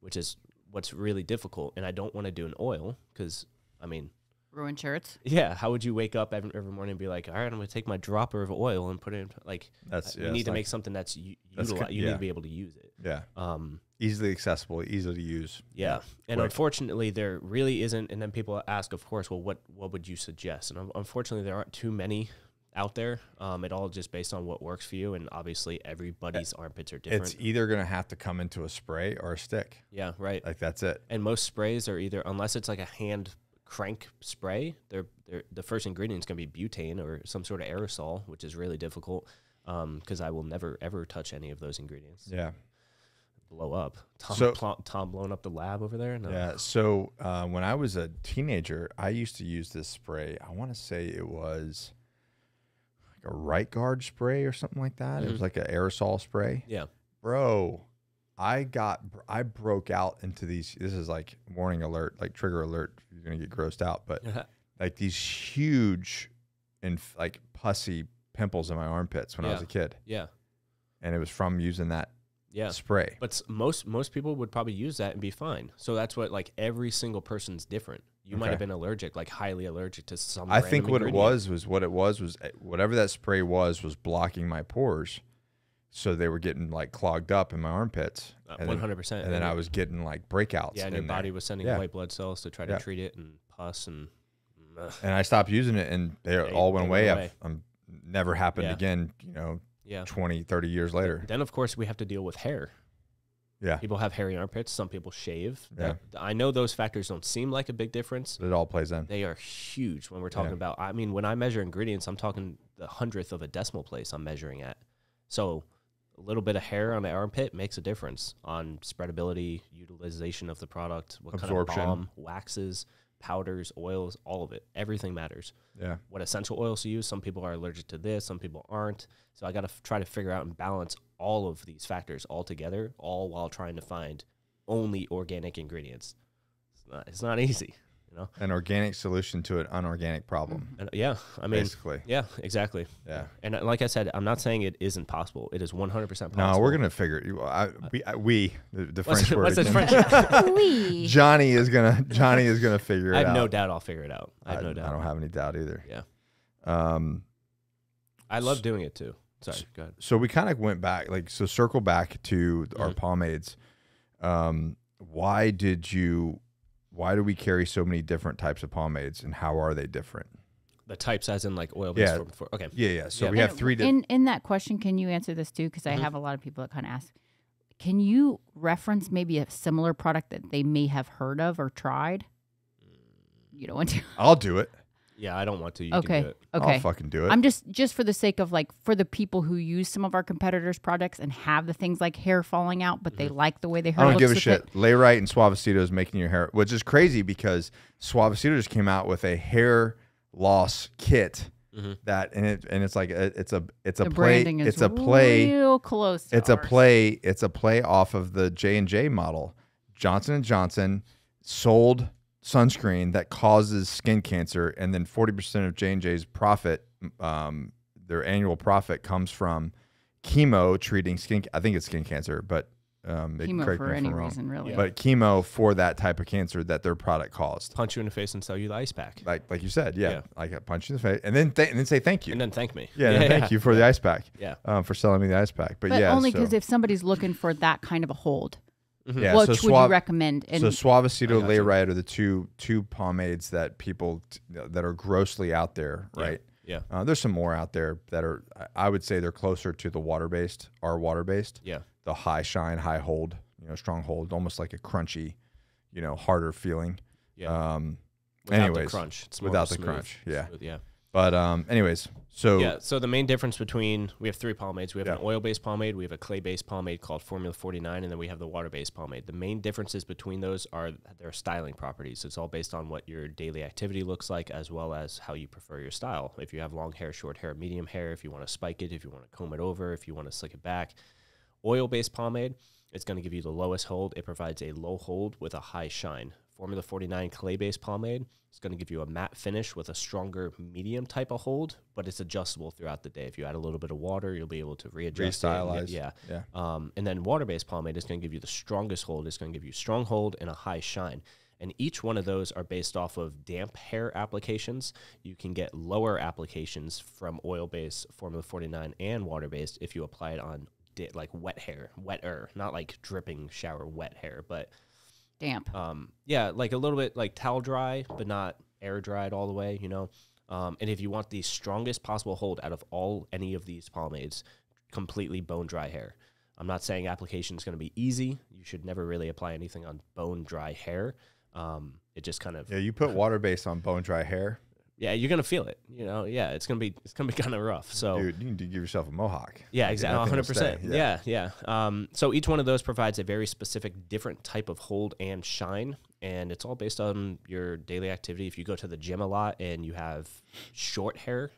which is what's really difficult. And I don't want to do an oil because I mean, ruin shirts. Yeah, how would you wake up every, every, morning and be like, all right, I'm going to take my dropper of oil and put it in? Like, that's, uh, yeah, you need to like, make something that's, u- you yeah. need to be able to use it. Yeah. Um, easily accessible, easy to use. Yeah. And unfortunately, there really isn't. And then people ask, of course, well, what what would you suggest? And unfortunately, there aren't too many out there. Um, it all just based on what works for you, and obviously everybody's it, armpits are different. It's either going to have to come into a spray or a stick. Yeah, right. Like that's it. And most sprays are either unless it's like a hand crank spray, they're, they're the first ingredient is going to be butane or some sort of aerosol, which is really difficult because um, I will never ever touch any of those ingredients. Yeah blow up. Tom, so, pl- Tom blowing up the lab over there. No. Yeah. So uh, when I was a teenager, I used to use this spray. I want to say it was like a right guard spray or something like that. Mm-hmm. It was mm-hmm. like an aerosol spray. Yeah. Bro, I got I broke out into these. This is like warning alert, like trigger alert. You're gonna get grossed out, but like these huge and like pussy pimples in my armpits when yeah. I was a kid. Yeah. And it was from using that yeah. spray. But most most people would probably use that and be fine. So that's what like every single person's different. You okay. might have been allergic, like highly allergic to some. I think what ingredient. it was was what it was was eh, whatever that spray was was blocking my pores, so they were getting like clogged up in my armpits. Uh, one hundred percent. And then I was getting like breakouts. Yeah, and your body there. was sending yeah. white blood cells to try to yeah. treat it and pus and. Mm, and I stopped using it, and they, all went they away. away. I've, I'm um, never happened yeah. again. You know, yeah. 20, 30 years later. Then, of course, we have to deal with hair. Yeah. People have hairy armpits. Some people shave. Yeah. That, I know those factors don't seem like a big difference. But it all plays in. They are huge when we're talking yeah. about. I mean, when I measure ingredients, I'm talking the hundredth of a decimal place I'm measuring at. So a little bit of hair on the armpit makes a difference on spreadability, utilization of the product, what Absorption. kind of waxes powders, oils, all of it. Everything matters. Yeah. What essential oils to use. Some people are allergic to this, some people aren't. So I got to f- try to figure out and balance all of these factors all together, all while trying to find only organic ingredients. It's not, it's not easy. You know, an organic solution to an unorganic problem. Mm-hmm. And, yeah, I mean, basically. Yeah, exactly. Yeah, and uh, like I said, I'm not saying it isn't possible. It is 100 percent possible. No, we're gonna figure it. out we, we the, French word. What's French? Johnny is gonna Johnny is gonna figure it out. I have out. no doubt I'll figure it out. I have I, no doubt. I don't have any doubt either. Yeah. Um, I love doing it too. Sorry, so, go ahead. So we kind of went back, like, so circle back to our mm -hmm. pomades. Um, why did you why do we carry so many different types of pomades and how are they different? The types, as in like oil based. Yeah. For, okay. Yeah, yeah. So yeah. we and have three. different. in in that question, can you answer this too? Because I mm-hmm. have a lot of people that kind of ask. Can you reference maybe a similar product that they may have heard of or tried? You don't want to. I'll do it. Yeah, I don't want to. You okay. Can do it. Okay. I'll fucking do it. I'm just just for the sake of like for the people who use some of our competitors' products and have the things like hair falling out, but they mm-hmm. like the way they hair. I don't give a shit. Lay Layrite and Suavecito is making your hair, which is crazy because Suavecito just came out with a hair loss kit. Mm-hmm. That and it and it's like a, uh, it's a it's a the play it's a play real close. it's ours. a play it's a play off of the J and J model. Johnson and Johnson sold sunscreen that causes skin cancer, and then forty percent of J and J's profit, um, their annual profit, comes from chemo treating skin. I think it's skin cancer, but um, chemo for any wrong. reason, really. Yeah. But chemo for that type of cancer that their product caused. Punch you in the face and sell you the ice pack. Like like you said, yeah. yeah. Like punch you in the face and then and then say thank you and then thank me. Yeah, yeah thank you for the ice pack. Yeah, um, for selling me the ice pack. But, but yeah, only because so. if somebody's looking for that kind of a hold, Mm-hmm. Yeah, Which so would Suave, you recommend? In- so Suavecito, oh, Layrite are the two two pomades that people t- that are grossly out there, right? Yeah. yeah. Uh, there's some more out there that are. I would say they're closer to the water based, are water based. Yeah. The high shine, high hold, you know, strong hold, almost like a crunchy, you know, harder feeling. Yeah. Um, without anyways, the crunch. It's without the smooth, crunch. Yeah. Smooth, yeah. But um, anyways, so yeah. So the main difference between we have three pomades. We have yeah. an oil-based pomade. We have a clay-based pomade called Formula 49, and then we have the water-based pomade. The main differences between those are their styling properties. It's all based on what your daily activity looks like, as well as how you prefer your style. If you have long hair, short hair, medium hair, if you want to spike it, if you want to comb it over, if you want to slick it back. Oil-based pomade. It's going to give you the lowest hold. It provides a low hold with a high shine. Formula 49 clay based pomade. It's going to give you a matte finish with a stronger medium type of hold, but it's adjustable throughout the day. If you add a little bit of water, you'll be able to readjust. Restylize. It. Yeah. Yeah. Um, and then water based pomade is going to give you the strongest hold. It's going to give you strong hold and a high shine. And each one of those are based off of damp hair applications. You can get lower applications from oil based Formula 49 and water based if you apply it on like wet hair, wetter, not like dripping shower wet hair, but damp. Um, yeah, like a little bit like towel dry, but not air dried all the way, you know. Um, and if you want the strongest possible hold out of all any of these pomades, completely bone dry hair. I'm not saying application is going to be easy. You should never really apply anything on bone dry hair. Um, it just kind of yeah. You put water based on bone dry hair. Yeah, you're gonna feel it. You know, yeah, it's gonna be it's gonna be kind of rough. So Dude, you need to give yourself a mohawk. Yeah, exactly, one hundred percent. Yeah, yeah. Um, so each one of those provides a very specific, different type of hold and shine, and it's all based on your daily activity. If you go to the gym a lot and you have short hair,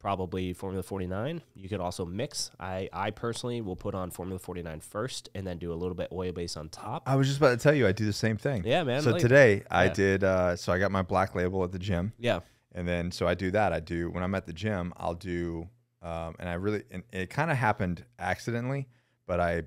probably Formula 49. You could also mix. I, I personally will put on Formula 49 first and then do a little bit oil base on top. I was just about to tell you, I do the same thing. Yeah, man. So like, today yeah. I did, uh, so I got my black label at the gym. Yeah. And then, so I do that. I do, when I'm at the gym, I'll do, um, and I really, and it kind of happened accidentally, but I,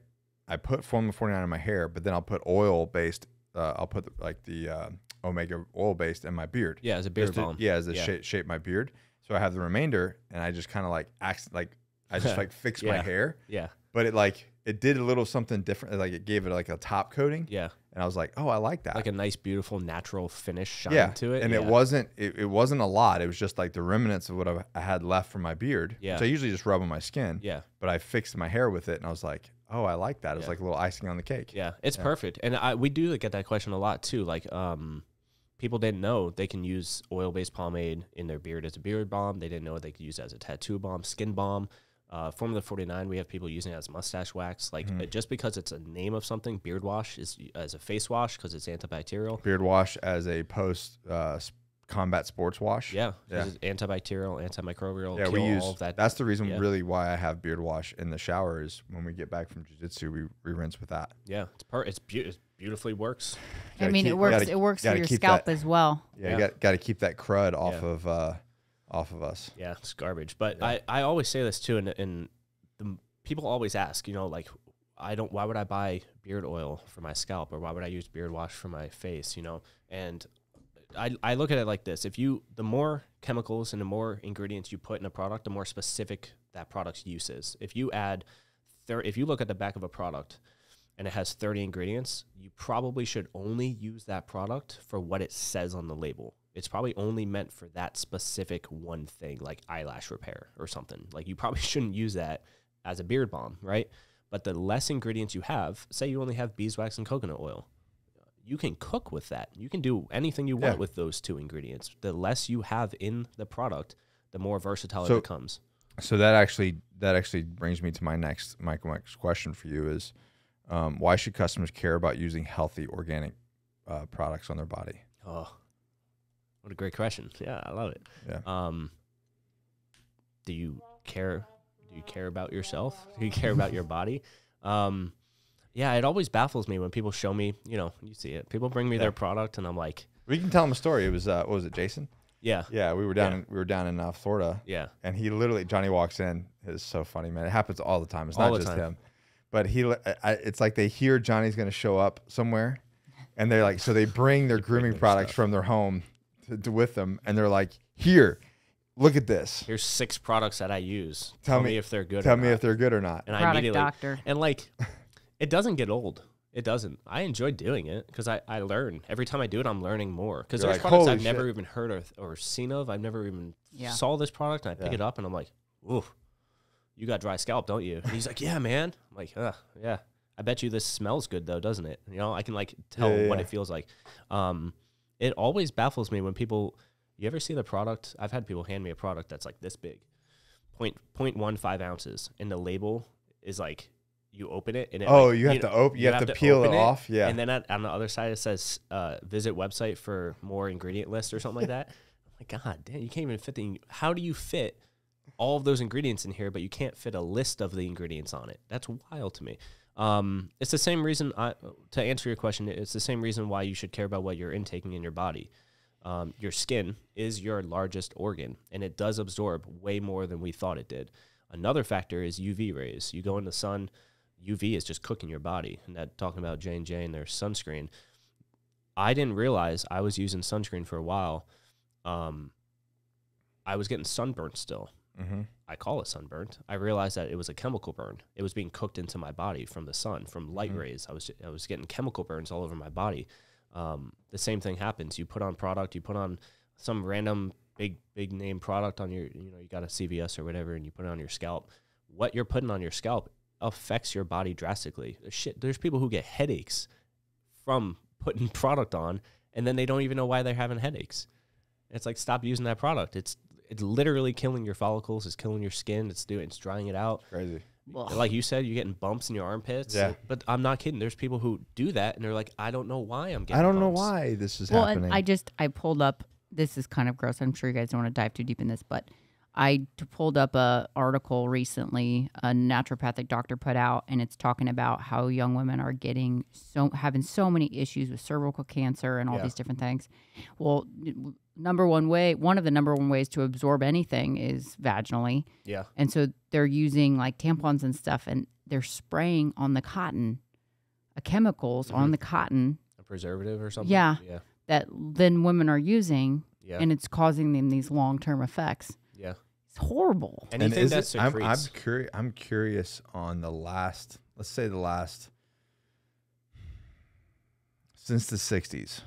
I put Formula 49 in my hair, but then I'll put oil based, uh, I'll put the, like the uh, Omega oil based in my beard. Yeah, as a beard balm. yeah, as a yeah. shape my beard so I have the remainder, and I just kind of like act like I just like fixed my hair, Yeah. but it like it did a little something different. Like it gave it like a top coating, Yeah. and I was like, oh, I like that. Like a nice, beautiful, natural finish shine yeah, to it. and it wasn't it, it wasn't a lot. It was just like the remnants of what I, I had left from my beard, Yeah. which I usually just rub on my skin. Yeah. but I fixed my hair with it, and I was like, oh, I like that. It's Yeah. like a little icing on the cake. Yeah, it's perfect. And I we do get that question a lot too. Like, um, people didn't know they can use oil-based pomade in their beard as a beard bomb. They didn't know they could use it as a tattoo bomb, skin balm. Uh, Formula 49, we have people using it as mustache wax. Like mm. just because it's a name of something, beard wash is as a face wash because it's antibacterial. Beard wash as a post uh, combat sports wash. Yeah, yeah. antibacterial, antimicrobial. Yeah, we use that. That's the reason, yeah. really, why I have beard wash in the shower is when we get back from jujitsu, we, we rinse with that. Yeah, it's part. It's, be- it beautifully works. I mean, keep, it works. Gotta, it works for your scalp that, as well. Yeah, yeah. you got to keep that crud off of uh, off of us. Yeah, it's garbage. But I I always say this too, and and the, people always ask, you know, like I don't. Why would I buy beard oil for my scalp, or why would I use beard wash for my face? You know, and I, I look at it like this if you the more chemicals and the more ingredients you put in a product the more specific that product's use is if you add thir- if you look at the back of a product and it has 30 ingredients you probably should only use that product for what it says on the label it's probably only meant for that specific one thing like eyelash repair or something like you probably shouldn't use that as a beard balm right but the less ingredients you have say you only have beeswax and coconut oil you can cook with that. You can do anything you want yeah. with those two ingredients. The less you have in the product, the more versatile so, it becomes. So that actually that actually brings me to my next my next question for you is um, why should customers care about using healthy organic uh, products on their body? Oh, what a great question! Yeah, I love it. Yeah. Um, do you care? Do you care about yourself? Do you care about your body? Um, yeah, it always baffles me when people show me, you know, you see it. People bring me yeah. their product and I'm like We can tell them a story. It was uh, what was it, Jason? Yeah. Yeah, we were down yeah. in, we were down in uh, Florida. Yeah. And he literally Johnny walks in. It's so funny, man. It happens all the time. It's all not just time. him. But he I, it's like they hear Johnny's going to show up somewhere and they're like so they bring their grooming products stuff. from their home to, to with them and they're like, "Here, look at this. Here's six products that I use. Tell, tell me, me, if they're good. Tell me not. if they're good or not. And Product I immediately doctor. and like it doesn't get old. It doesn't. I enjoy doing it because I, I learn. Every time I do it, I'm learning more. Because there's like, products I've shit. never even heard or, or seen of. I've never even yeah. saw this product. And I pick yeah. it up and I'm like, ooh, you got dry scalp, don't you? And he's like, yeah, man. I'm like, Ugh, yeah. I bet you this smells good though, doesn't it? You know, I can like tell yeah, what it feels like. Um, it always baffles me when people, you ever see the product? I've had people hand me a product that's like this big, point, 0.15 ounces. And the label is like you open it and it oh like, you have you to open you, you, have, have to, peel it, it off yeah and then at, on the other side it says uh, visit website for more ingredient list or something like that I'm like god damn you can't even fit the how do you fit all of those ingredients in here but you can't fit a list of the ingredients on it that's wild to me um, it's the same reason I, to answer your question it's the same reason why you should care about what you're intaking in your body um, your skin is your largest organ and it does absorb way more than we thought it did another factor is uv rays you go in the sun UV is just cooking your body. And that talking about J and J and their sunscreen, I didn't realize I was using sunscreen for a while. Um, I was getting sunburnt still. Mm-hmm. I call it sunburnt. I realized that it was a chemical burn. It was being cooked into my body from the sun, from light mm-hmm. rays. I was I was getting chemical burns all over my body. Um, the same thing happens. You put on product. You put on some random big big name product on your you know you got a CVS or whatever, and you put it on your scalp. What you're putting on your scalp affects your body drastically. Shit, there's people who get headaches from putting product on, and then they don't even know why they're having headaches. It's like stop using that product. It's it's literally killing your follicles. It's killing your skin. It's doing. It's drying it out. crazy. Like you said, you're getting bumps in your armpits. Yeah. But I'm not kidding. There's people who do that, and they're like, I don't know why I'm getting. I don't bumps. know why this is well, happening. Well, I just I pulled up. This is kind of gross. I'm sure you guys don't want to dive too deep in this, but I pulled up a article recently a naturopathic doctor put out, and it's talking about how young women are getting so having so many issues with cervical cancer and all yeah. these different things. Well, number one way, one of the number one ways to absorb anything is vaginally. Yeah, and so they're using like tampons and stuff, and they're spraying on the cotton, uh, chemicals mm-hmm. on the cotton, a preservative or something. Yeah, yeah. That then women are using, yeah. and it's causing them these long term effects. It's horrible. Anything and that secretes. I'm, I'm curious. I'm curious on the last. Let's say the last since the '60s,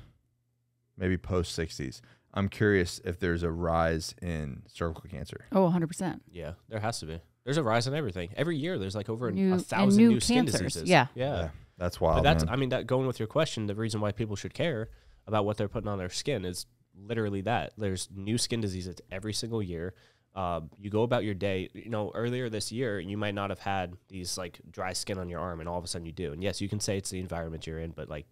maybe post '60s. I'm curious if there's a rise in cervical cancer. Oh, 100 percent. Yeah, there has to be. There's a rise in everything. Every year, there's like over new, a thousand new, new skin diseases. Yeah. yeah, yeah, that's wild. But that's. Man. I mean, that going with your question, the reason why people should care about what they're putting on their skin is literally that. There's new skin diseases every single year. Um, you go about your day. You know, earlier this year, you might not have had these like dry skin on your arm, and all of a sudden you do. And yes, you can say it's the environment you're in, but like,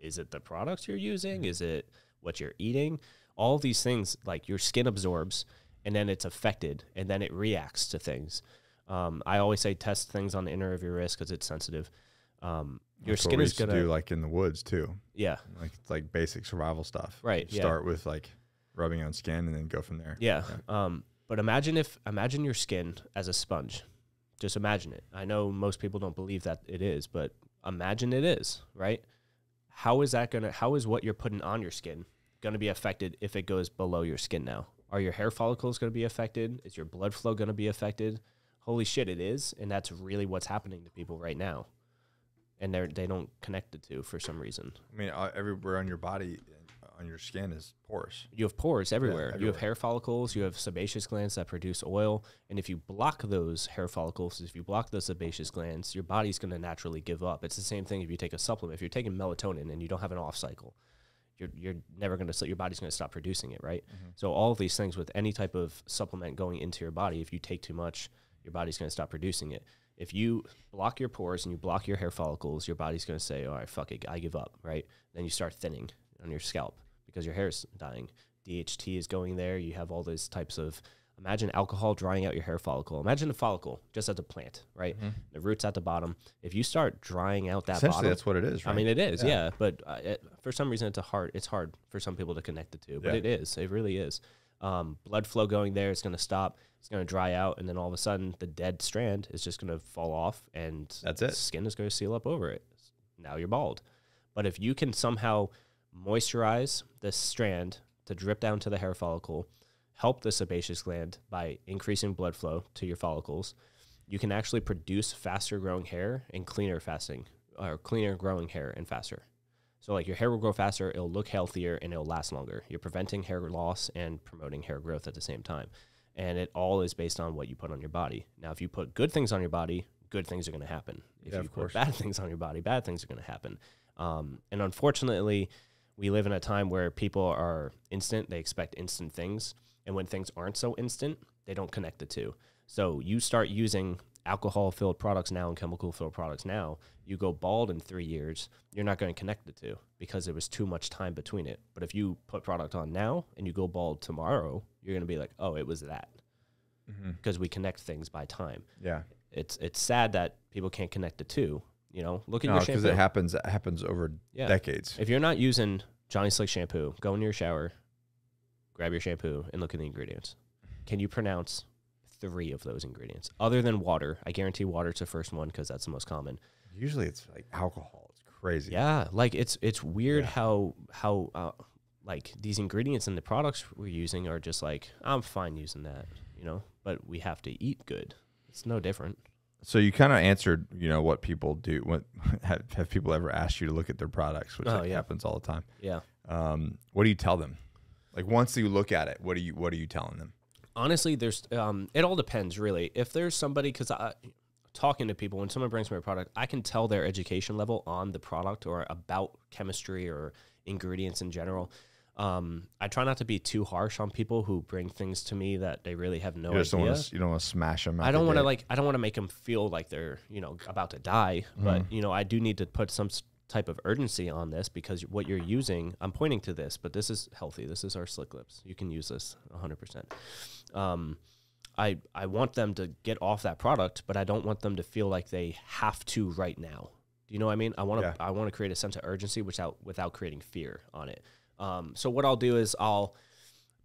is it the products you're using? Mm-hmm. Is it what you're eating? All these things, like your skin absorbs, and then it's affected, and then it reacts to things. Um, I always say test things on the inner of your wrist because it's sensitive. Um, your That's skin is gonna do like in the woods too. Yeah, like it's like basic survival stuff. Right. Yeah. Start with like rubbing on skin and then go from there. Yeah. yeah. Um, but imagine if imagine your skin as a sponge. Just imagine it. I know most people don't believe that it is, but imagine it is, right? How is that going to how is what you're putting on your skin going to be affected if it goes below your skin now? Are your hair follicles going to be affected? Is your blood flow going to be affected? Holy shit, it is, and that's really what's happening to people right now. And they they don't connect the two for some reason. I mean, uh, everywhere on your body on your skin is pores. You have pores everywhere. Yeah, everywhere. You have hair follicles. You have sebaceous glands that produce oil, and if you block those hair follicles, if you block those sebaceous glands, your body's going to naturally give up. It's the same thing if you take a supplement. If you're taking melatonin and you don't have an off cycle, you're you're never going to your body's going to stop producing it, right? Mm-hmm. So all of these things with any type of supplement going into your body, if you take too much, your body's going to stop producing it if you block your pores and you block your hair follicles, your body's going to say, "All right, fuck it, I give up." Right? Then you start thinning on your scalp because your hair is dying. DHT is going there. You have all those types of imagine alcohol drying out your hair follicle. Imagine a follicle just as a plant, right? Mm-hmm. The roots at the bottom. If you start drying out that Essentially, bottom, that's what it is. Right? I mean, it is, yeah. yeah but uh, it, for some reason, it's a hard. It's hard for some people to connect the two, but yeah. it is. It really is. Um, blood flow going there is going to stop. It's going to dry out, and then all of a sudden, the dead strand is just going to fall off, and that's it. Skin is going to seal up over it. Now you're bald. But if you can somehow moisturize the strand to drip down to the hair follicle, help the sebaceous gland by increasing blood flow to your follicles. You can actually produce faster growing hair and cleaner fasting or uh, cleaner growing hair and faster. So like your hair will grow faster, it'll look healthier and it'll last longer. You're preventing hair loss and promoting hair growth at the same time. And it all is based on what you put on your body. Now if you put good things on your body, good things are going to happen. If yeah, you put bad things on your body, bad things are going to happen. Um, and unfortunately, we live in a time where people are instant, they expect instant things. And when things aren't so instant, they don't connect the two. So you start using alcohol filled products now and chemical filled products now, you go bald in three years, you're not going to connect the two because there was too much time between it. But if you put product on now and you go bald tomorrow, you're going to be like, oh, it was that. Because mm-hmm. we connect things by time. Yeah. It's, it's sad that people can't connect the two, you know, look at no, your shampoo. because it happens it happens over yeah. decades. If you're not using Johnny Slick shampoo, go into your shower, grab your shampoo, and look at the ingredients. Can you pronounce three of those ingredients other than water? I guarantee water is the first one because that's the most common. Usually, it's like alcohol. It's crazy. Yeah, like it's it's weird yeah. how how uh, like these ingredients in the products we're using are just like I'm fine using that, you know. But we have to eat good. It's no different. So you kind of answered, you know, what people do. What have, have, people ever asked you to look at their products, which oh, like yeah. happens all the time. Yeah. Um, what do you tell them? Like once you look at it, what do you what are you telling them? Honestly, there's um, it all depends really. If there's somebody because I talking to people when someone brings me a product, I can tell their education level on the product or about chemistry or ingredients in general. Um, I try not to be too harsh on people who bring things to me that they really have no you idea. Wanna, you don't want to smash them. I don't want to like. I don't want to make them feel like they're you know about to die. Mm. But mm-hmm. you know, I do need to put some type of urgency on this because what you're using, I'm pointing to this, but this is healthy. This is our slick lips. You can use this 100. Um, percent I I want them to get off that product, but I don't want them to feel like they have to right now. Do you know what I mean? I want to yeah. I want to create a sense of urgency without without creating fear on it. Um, so what I'll do is I'll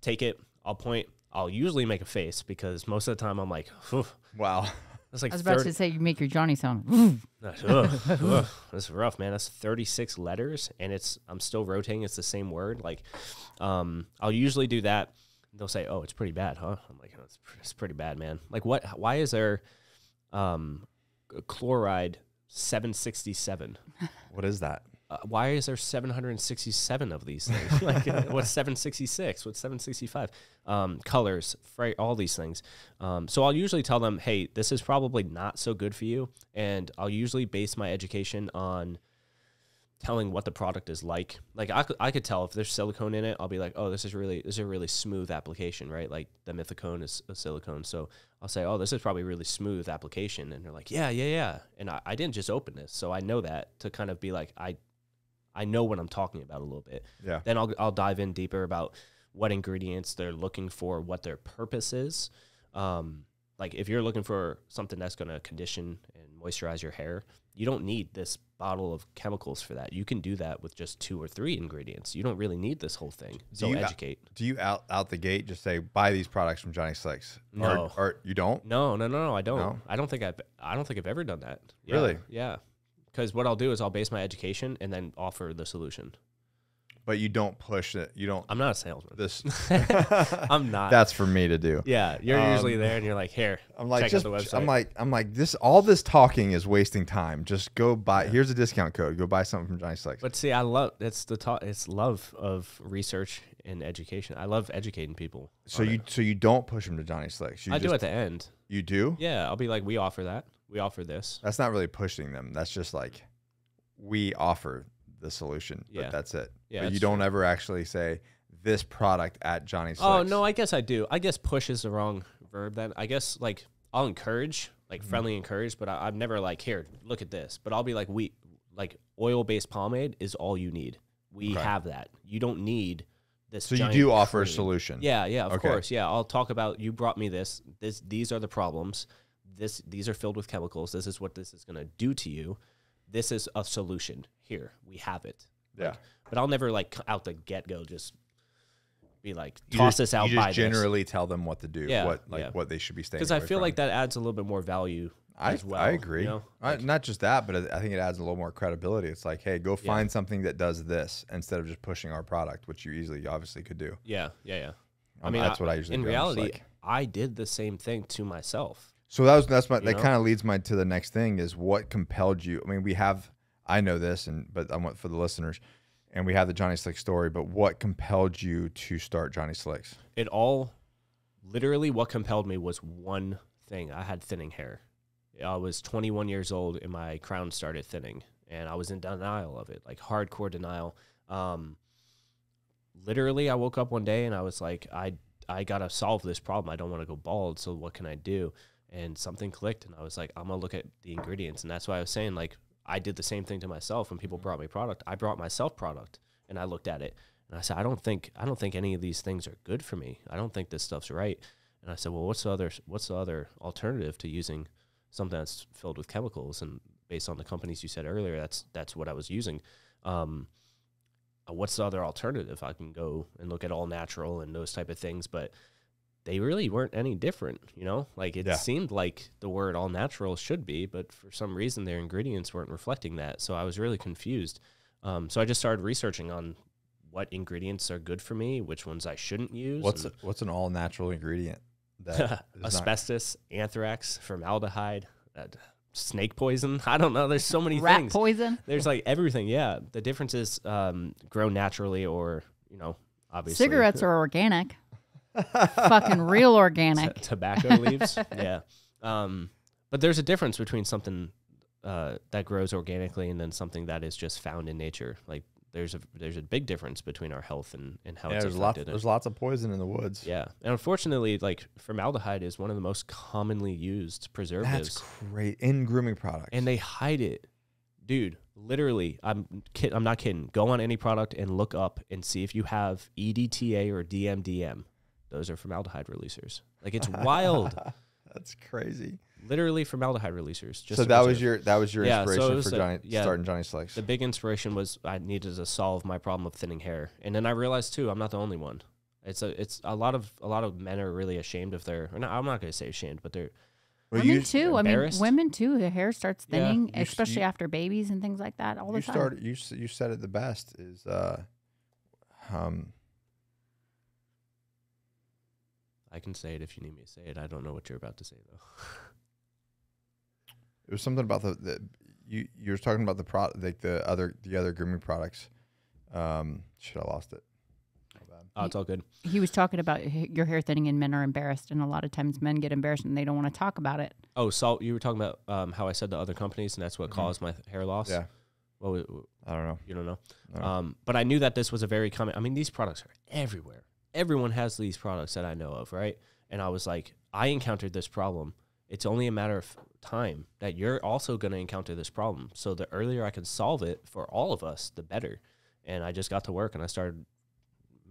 take it, I'll point, I'll usually make a face because most of the time I'm like, wow. That's like I was about 30. to say you make your Johnny sound. That's, rough, man. That's 36 letters, and it's I'm still rotating. It's the same word. Like, um, I'll usually do that. They'll say, "Oh, it's pretty bad, huh?" I'm like, oh, it's, "It's pretty bad, man." Like, what? Why is there um, chloride 767? What is that? uh, why is there 767 of these things? like, uh, what's 766? What's 765? Um, colors, all these things. Um, so I'll usually tell them, hey, this is probably not so good for you. And I'll usually base my education on telling what the product is like. Like I could, I could tell if there's silicone in it, I'll be like, oh, this is really this is a really smooth application, right? Like the Mythicone is a silicone, so I'll say, oh, this is probably really smooth application, and they're like, yeah, yeah, yeah. And I, I didn't just open this, so I know that to kind of be like, I I know what I'm talking about a little bit. Yeah. Then I'll I'll dive in deeper about what ingredients they're looking for, what their purpose is. Um, like if you're looking for something that's going to condition and moisturize your hair, you don't need this bottle of chemicals for that. You can do that with just two or three ingredients. You don't really need this whole thing. So do you educate. Out, do you out out the gate just say buy these products from Johnny Slicks? No, or, or you don't? No, no, no, no. I don't. No? I don't think I've I don't think I've ever done that. Yeah, really? Yeah because what I'll do is I'll base my education and then offer the solution. But you don't push it. You don't. I'm not a salesman. This. I'm not. That's for me to do. Yeah, you're um, usually there, and you're like, "Here." I'm like, just, I'm like, I'm like, this. All this talking is wasting time. Just go buy. Yeah. Here's a discount code. Go buy something from Johnny Slicks. But see, I love it's the talk. It's love of research and education. I love educating people. So you, it. so you don't push them to Johnny Slicks. You I just, do at the end. You do. Yeah, I'll be like, we offer that we offer this. That's not really pushing them. That's just like we offer the solution, but yeah. that's it. Yeah, but you don't true. ever actually say this product at Johnny's. Oh, Slicks. Oh no, I guess I do. I guess push is the wrong verb then. I guess like I'll encourage, like mm-hmm. friendly mm. encourage, but I, am never like here, look at this. But I'll be like we like oil based pomade is all you need. We okay. have that. You don't need this. So you do offer cream. a solution. Yeah, yeah, of okay. course. Yeah, I'll talk about you brought me this. This these are the problems this these are filled with chemicals. This is what this is going to do to you. This is a solution. Here we have it. Yeah. Like, but I'll never like out the get go just be like toss just, this out. You just generally this. tell them what to do. Yeah, what like yeah. what they should be staying. Because I feel from. like that adds a little bit more value. I, well, I agree. You know? like, I, not just that, but I think it adds a little more credibility. It's like, hey, go find yeah. something that does this instead of just pushing our product, which you easily, obviously, could do. Yeah, yeah, yeah. Um, I mean, that's I, what I usually. In reality, like, I did the same thing to myself. So that was that's my that kind of leads my to the next thing is what compelled you. I mean, we have I know this, and but I want for the listeners, and we have the Johnny Slick story. But what compelled you to start Johnny Slicks? It all, literally, what compelled me was one thing. I had thinning hair. I was 21 years old, and my crown started thinning, and I was in denial of it, like hardcore denial. Um, literally, I woke up one day and I was like, I I gotta solve this problem. I don't want to go bald. So what can I do? and something clicked and i was like i'm gonna look at the ingredients and that's why i was saying like i did the same thing to myself when people brought me product i brought myself product and i looked at it and i said i don't think i don't think any of these things are good for me i don't think this stuff's right and i said well what's the other what's the other alternative to using something that's filled with chemicals and based on the companies you said earlier that's that's what i was using um, what's the other alternative i can go and look at all natural and those type of things but they really weren't any different, you know? Like it yeah. seemed like the word all natural should be, but for some reason their ingredients weren't reflecting that. So I was really confused. Um, so I just started researching on what ingredients are good for me, which ones I shouldn't use. What's a, what's an all natural ingredient? That asbestos, not... anthrax, formaldehyde, uh, snake poison. I don't know. There's so many Rat things. poison. There's like everything. Yeah. The difference is um, grow naturally or you know obviously cigarettes are organic fucking real organic T tobacco leaves. yeah. Um, but there's a difference between something uh, that grows organically and then something that is just found in nature. Like there's a there's a big difference between our health and, and how yeah, it's there's affected. Lots, there's lots of poison in the woods. Yeah, and unfortunately, like formaldehyde is one of the most commonly used preservatives. That's great in grooming products, and they hide it, dude. Literally, I'm kid, I'm not kidding. Go on any product and look up and see if you have EDTA or DMDM. Those are formaldehyde releasers. Like it's wild. That's crazy. Literally formaldehyde releasers. Just so that was your that was your yeah, inspiration so was for a, Johnny yeah, starting Johnny Slicks. The big inspiration was I needed to solve my problem of thinning hair, and then I realized too I'm not the only one. It's a it's a lot of a lot of men are really ashamed of their. Not, I'm not going to say ashamed, but they're women too. I mean, women too. The hair starts thinning, yeah, especially you, after babies and things like that. All the time. Started, you you said it the best is, uh, um, I can say it if you need me to say it. I don't know what you're about to say though. it was something about the, the you you were talking about the pro like the other the other grooming products. Um, should I lost it. Oh, it's all good. He was talking about your hair thinning, and men are embarrassed, and a lot of times men get embarrassed and they don't want to talk about it. Oh, salt. You were talking about um, how I said the other companies, and that's what mm-hmm. caused my hair loss. Yeah. Well, I don't know. You don't know. Don't um, know. but I knew that this was a very common. I mean, these products are everywhere everyone has these products that I know of, right? And I was like, I encountered this problem. It's only a matter of time that you're also going to encounter this problem. So the earlier I can solve it for all of us, the better. And I just got to work and I started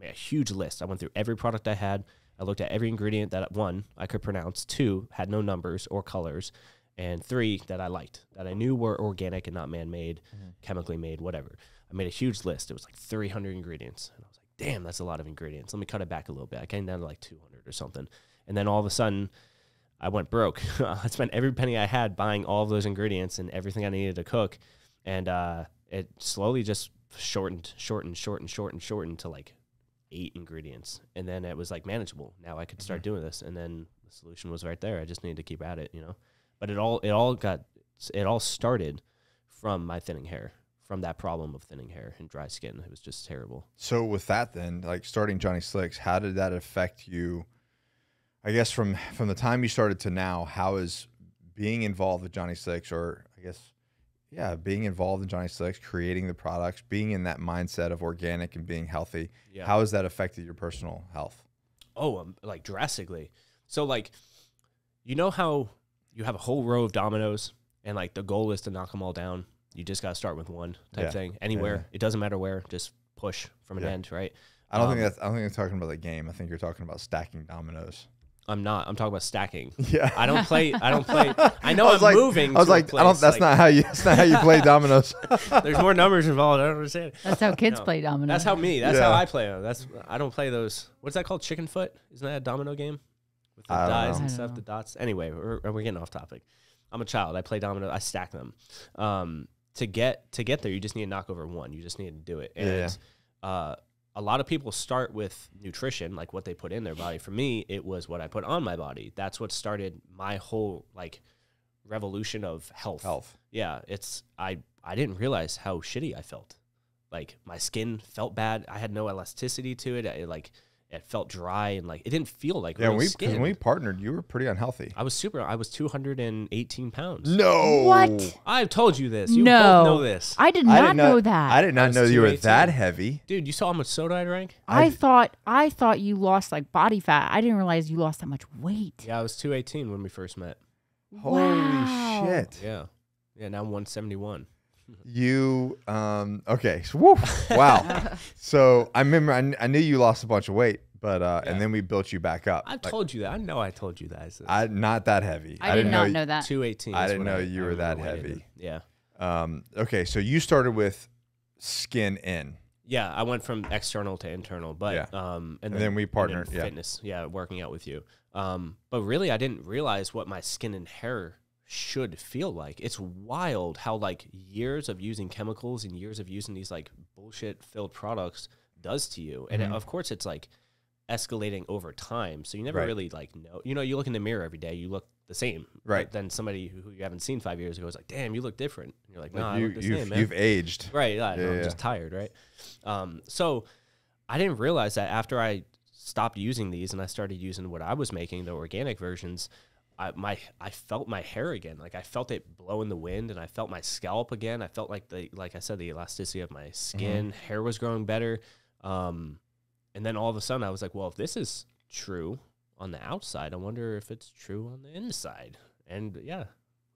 a huge list. I went through every product I had. I looked at every ingredient that one I could pronounce, two had no numbers or colors, and three that I liked that I knew were organic and not man made, mm-hmm. chemically made, whatever. I made a huge list. It was like 300 ingredients. And I was like, damn, that's a lot of ingredients. Let me cut it back a little bit. I came down to like 200 or something. And then all of a sudden, I went broke. I spent every penny I had buying all of those ingredients and everything I needed to cook. And uh, it slowly just shortened, shortened, shortened, shortened, shortened to like eight ingredients. And then it was like manageable. Now I could start mm-hmm. doing this. And then the solution was right there. I just needed to keep at it, you know? But it all, it all got, it all started from my thinning hair from that problem of thinning hair and dry skin. It was just terrible. So with that then, like starting Johnny Slicks, how did that affect you? I guess from from the time you started to now, how is being involved with Johnny Slicks or I guess yeah, being involved in Johnny Slicks, creating the products, being in that mindset of organic and being healthy, yeah. how has that affected your personal health? Oh, um, like drastically. So like you know how you have a whole row of dominoes and like the goal is to knock them all down you just got to start with one type yeah. thing anywhere. Yeah. It doesn't matter where, just push from an end, right? I don't um, think that's. I don't think you're talking about the game. I think you're talking about stacking dominoes. I'm not. I'm talking about stacking. Yeah. I don't play. I don't play. I know I am like, moving. I was like, I don't. That's like, not how you. That's not how you play dominoes. there's more numbers involved. I don't understand. That's how kids no. play dominoes. That's how me. That's yeah. how I play them. That's. I don't play those. What's that called? Chicken foot? Isn't that a domino game? With the dies know. and stuff, the dots. Anyway, we're, we're getting off topic. I'm a child. I play domino. I stack them. Um, to get to get there, you just need to knock over one. You just need to do it. And yeah. uh, a lot of people start with nutrition, like what they put in their body. For me, it was what I put on my body. That's what started my whole like revolution of health. Health. Yeah, it's I I didn't realize how shitty I felt. Like my skin felt bad. I had no elasticity to it. I, like it felt dry and like it didn't feel like yeah. Real we when we partnered, you were pretty unhealthy. I was super. I was 218 pounds. No, what? I've told you this. You no. both know this. I did not, I did not know that. I did not I know you were that heavy, dude. You saw how much soda I drank. I, I thought I thought you lost like body fat. I didn't realize you lost that much weight. Yeah, I was 218 when we first met. Holy wow. shit! Yeah, yeah. Now I'm 171 you um okay so, woo, wow so i remember I, I, knew you lost a bunch of weight but uh yeah. and then we built you back up i like, told you that i know i told you that i not that heavy i, I did not know, know that 218 i didn't know I, you were that heavy yeah um okay so you started with skin in yeah i went from external to internal but yeah. um and, and then, we partnered yeah. fitness yeah working out with you um but really i didn't realize what my skin and hair should feel like. It's wild how like years of using chemicals and years of using these like bullshit filled products does to you. And mm-hmm. of course it's like escalating over time. So you never right. really like know. You know, you look in the mirror every day, you look the same. Right. But then somebody who, you haven't seen five years ago is like, "Damn, you look different." And you're like, "No, you, I look the you've, same, man. You've aged." Right. Yeah, yeah, I'm yeah. just tired, right? Um, so I didn't realize that after I stopped using these and I started using what I was making, the organic versions, I my I felt my hair again. Like I felt it blow in the wind, and I felt my scalp again. I felt like the like I said the elasticity of my skin. Mm-hmm. Hair was growing better. Um, and then all of a sudden I was like, well, if this is true on the outside, I wonder if it's true on the inside. And yeah,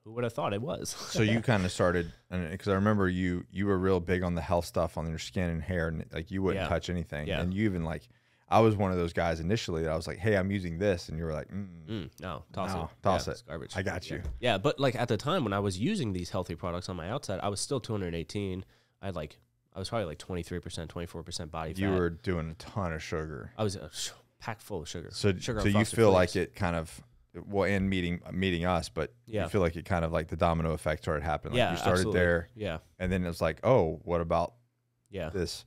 who would have thought it was? so you kind of started, because I remember you you were real big on the health stuff on your skin and hair, and like you wouldn't yeah. touch anything, yeah. and you even like I was one of those guys initially that I was like, "Hey, I'm using this," and you were like, mm, mm, "No, toss no, it, toss yeah, it, garbage." I got you. Yeah. yeah, but like at the time when I was using these healthy products on my outside, I was still 218. I had like I was probably like 23 percent, 24 percent body. You were doing a ton of sugar. I was uh, packed full of sugar. So, sugar so you feel like it kind of well, and meeting uh, meeting us, but yeah. you feel like it kind of like the domino effect started happening. Like yeah, you started absolutely. there. Yeah, and then it was like, oh, what about yeah this?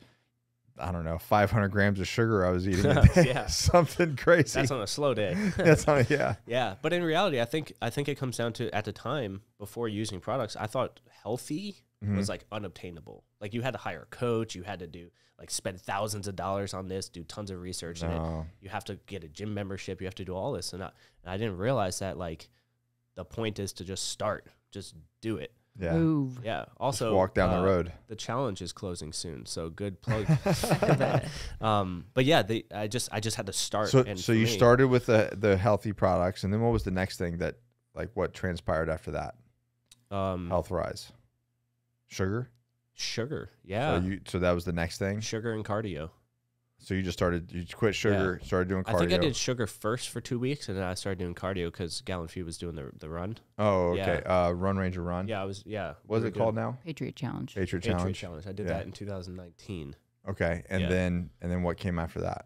I don't know, 500 grams of sugar I was eating. yeah, something crazy. That's on a slow day. That's on a, yeah. Yeah, but in reality, I think I think it comes down to at the time before using products, I thought healthy mm -hmm. was like unobtainable. Like you had to hire a coach, you had to do like spend thousands of dollars on this, do tons of research no. in it. You have to get a gym membership, you have to do all this, and I, and I didn't realize that like the point is to just start, just do it. Yeah. Move. Yeah. Also, Just walk down uh, the road. The challenge is closing soon, so good plug. um, but yeah, the, I just I just had to start. So, so you me, started with the the healthy products, and then what was the next thing that like what transpired after that? Um, Health rise, sugar, sugar. Yeah. So, you, so that was the next thing. Sugar and cardio. So you just started, you quit sugar, yeah. started doing cardio. I think I did sugar first for two weeks, and then I started doing cardio because Gallon Few was doing the, the run. Oh, okay. Yeah. Uh, run Ranger Run. Yeah, I was. Yeah. What is it called now? Patriot Challenge. Patriot Challenge. Patriot Challenge. I did yeah. that in 2019. Okay, and yeah. then and then what came after that?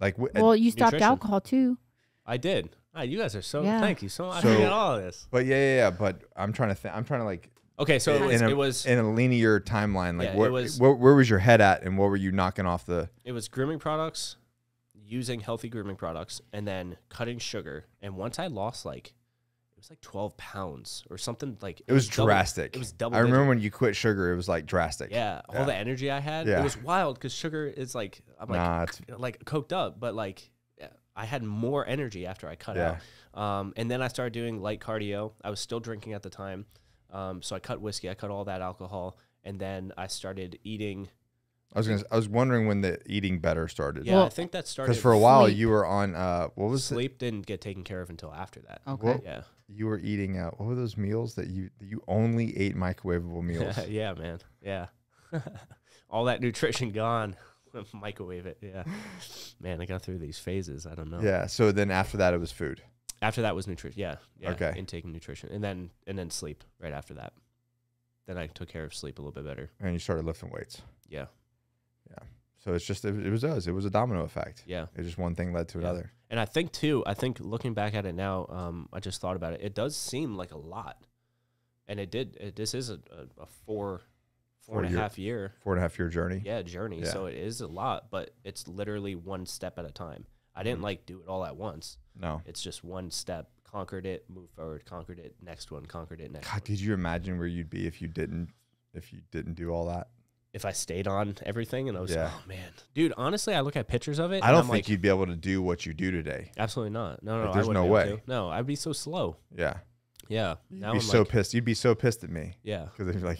Like, well, you stopped nutrition. alcohol too. I did. Oh, you guys are so. Thank you so much. So, I all this. But yeah, yeah, yeah. But I'm trying to. Th- I'm trying to like Okay, so it, was, in a, it was in a linear timeline. Like yeah, where, was, where, where was your head at, and what were you knocking off the? It was grooming products, using healthy grooming products, and then cutting sugar. And once I lost like it was like 12 pounds or something like it, it was, was double, drastic it was double i remember digit. when you quit sugar it was like drastic yeah all the energy i had yeah. it was wild because sugar is like i'm like nah, like coked up but like i had more energy after i cut yeah. out um, and then i started doing light cardio i was still drinking at the time um, so I cut whiskey, I cut all that alcohol, and then I started eating. I was gonna, I was wondering when the eating better started. Yeah, well, I think that started because for a while sleep. you were on uh, what was sleep it? didn't get taken care of until after that. Okay, well, yeah, you were eating uh, what were those meals that you you only ate microwavable meals? yeah, man, yeah, all that nutrition gone. Microwave it, yeah. Man, I got through these phases. I don't know. Yeah. So then after that, it was food. After that was nutrition. Yeah, yeah. Okay. Intake and nutrition, and then and then sleep right after that. Then I took care of sleep a little bit better. And you started lifting weights. Yeah. Yeah. So it's just it, was us. It was a domino effect. Yeah. It just one thing led to yeah. another. And I think too. I think looking back at it now, um, I just thought about it. It does seem like a lot, and it did. It, this is a, a, a four and a half year, year, four and a half year journey. Yeah, journey. Yeah. So it is a lot, but it's literally one step at a time. I didn't mm-hmm. like do it all at once. No. It's just one step, conquered it, move forward, conquered it, next one, conquered it, next. God, one. could you imagine where you'd be if you didn't if you didn't do all that? If I stayed on everything and I was yeah. oh man. Dude, honestly, I look at pictures of it. I don't think like, you'd be able to do what you do today. Absolutely not. No, no, like, there's no way. No, I'd be so slow. Yeah. Yeah. You'd now be I'm so like, pissed. You'd be so pissed at me. Yeah. Because they'd be like,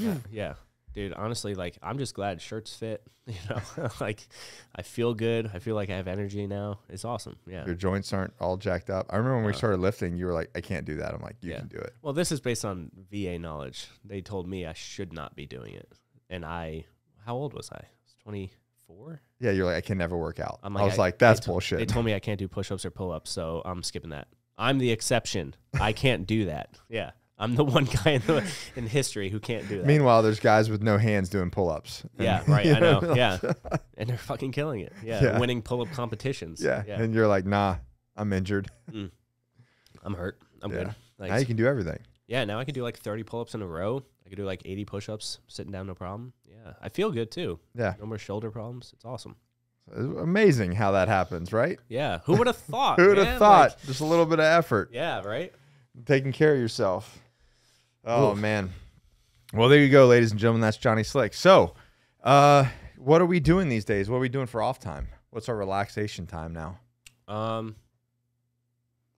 yeah, yeah dude, honestly, like I'm just glad shirts fit. You know, like I feel good. I feel like I have energy now. It's awesome. Yeah. Your joints aren't all jacked up. I remember when we uh. started lifting, you were like, I can't do that. I'm like, you yeah. can do it. Well, this is based on VA knowledge. They told me I should not be doing it. And I, how old was I? I was 24. Yeah. You're like, I can never work out. Like, i was I, like, that's they bullshit. They told me I can't do push ups or pull ups. So I'm skipping that. I'm the exception. I can't do that. Yeah. I'm the one guy in, the, in history who can't do that. Meanwhile, there's guys with no hands doing pull-ups. yeah, right. I know. know. Yeah, and they're fucking killing it. Yeah, yeah. winning pull-up competitions. Yeah. yeah. and you're like, nah, I'm injured. Mm. I'm hurt. I'm yeah. good. Thanks. Now you can do everything. Yeah, now I can do like 30 pull-ups in a row. I can do like 80 push-ups sitting down, no problem. Yeah, I feel good too. Yeah, no more shoulder problems. It's awesome. It's amazing how that happens, right? Yeah. Who would have thought? Who would have thought? Like, Just a little bit of effort. Yeah. Right. Taking care of yourself. Oh Oof. man. Well, there you go, ladies and gentlemen. That's Johnny Slick. So, uh, what are we doing these days? What are we doing for off time? What's our relaxation time now? Um,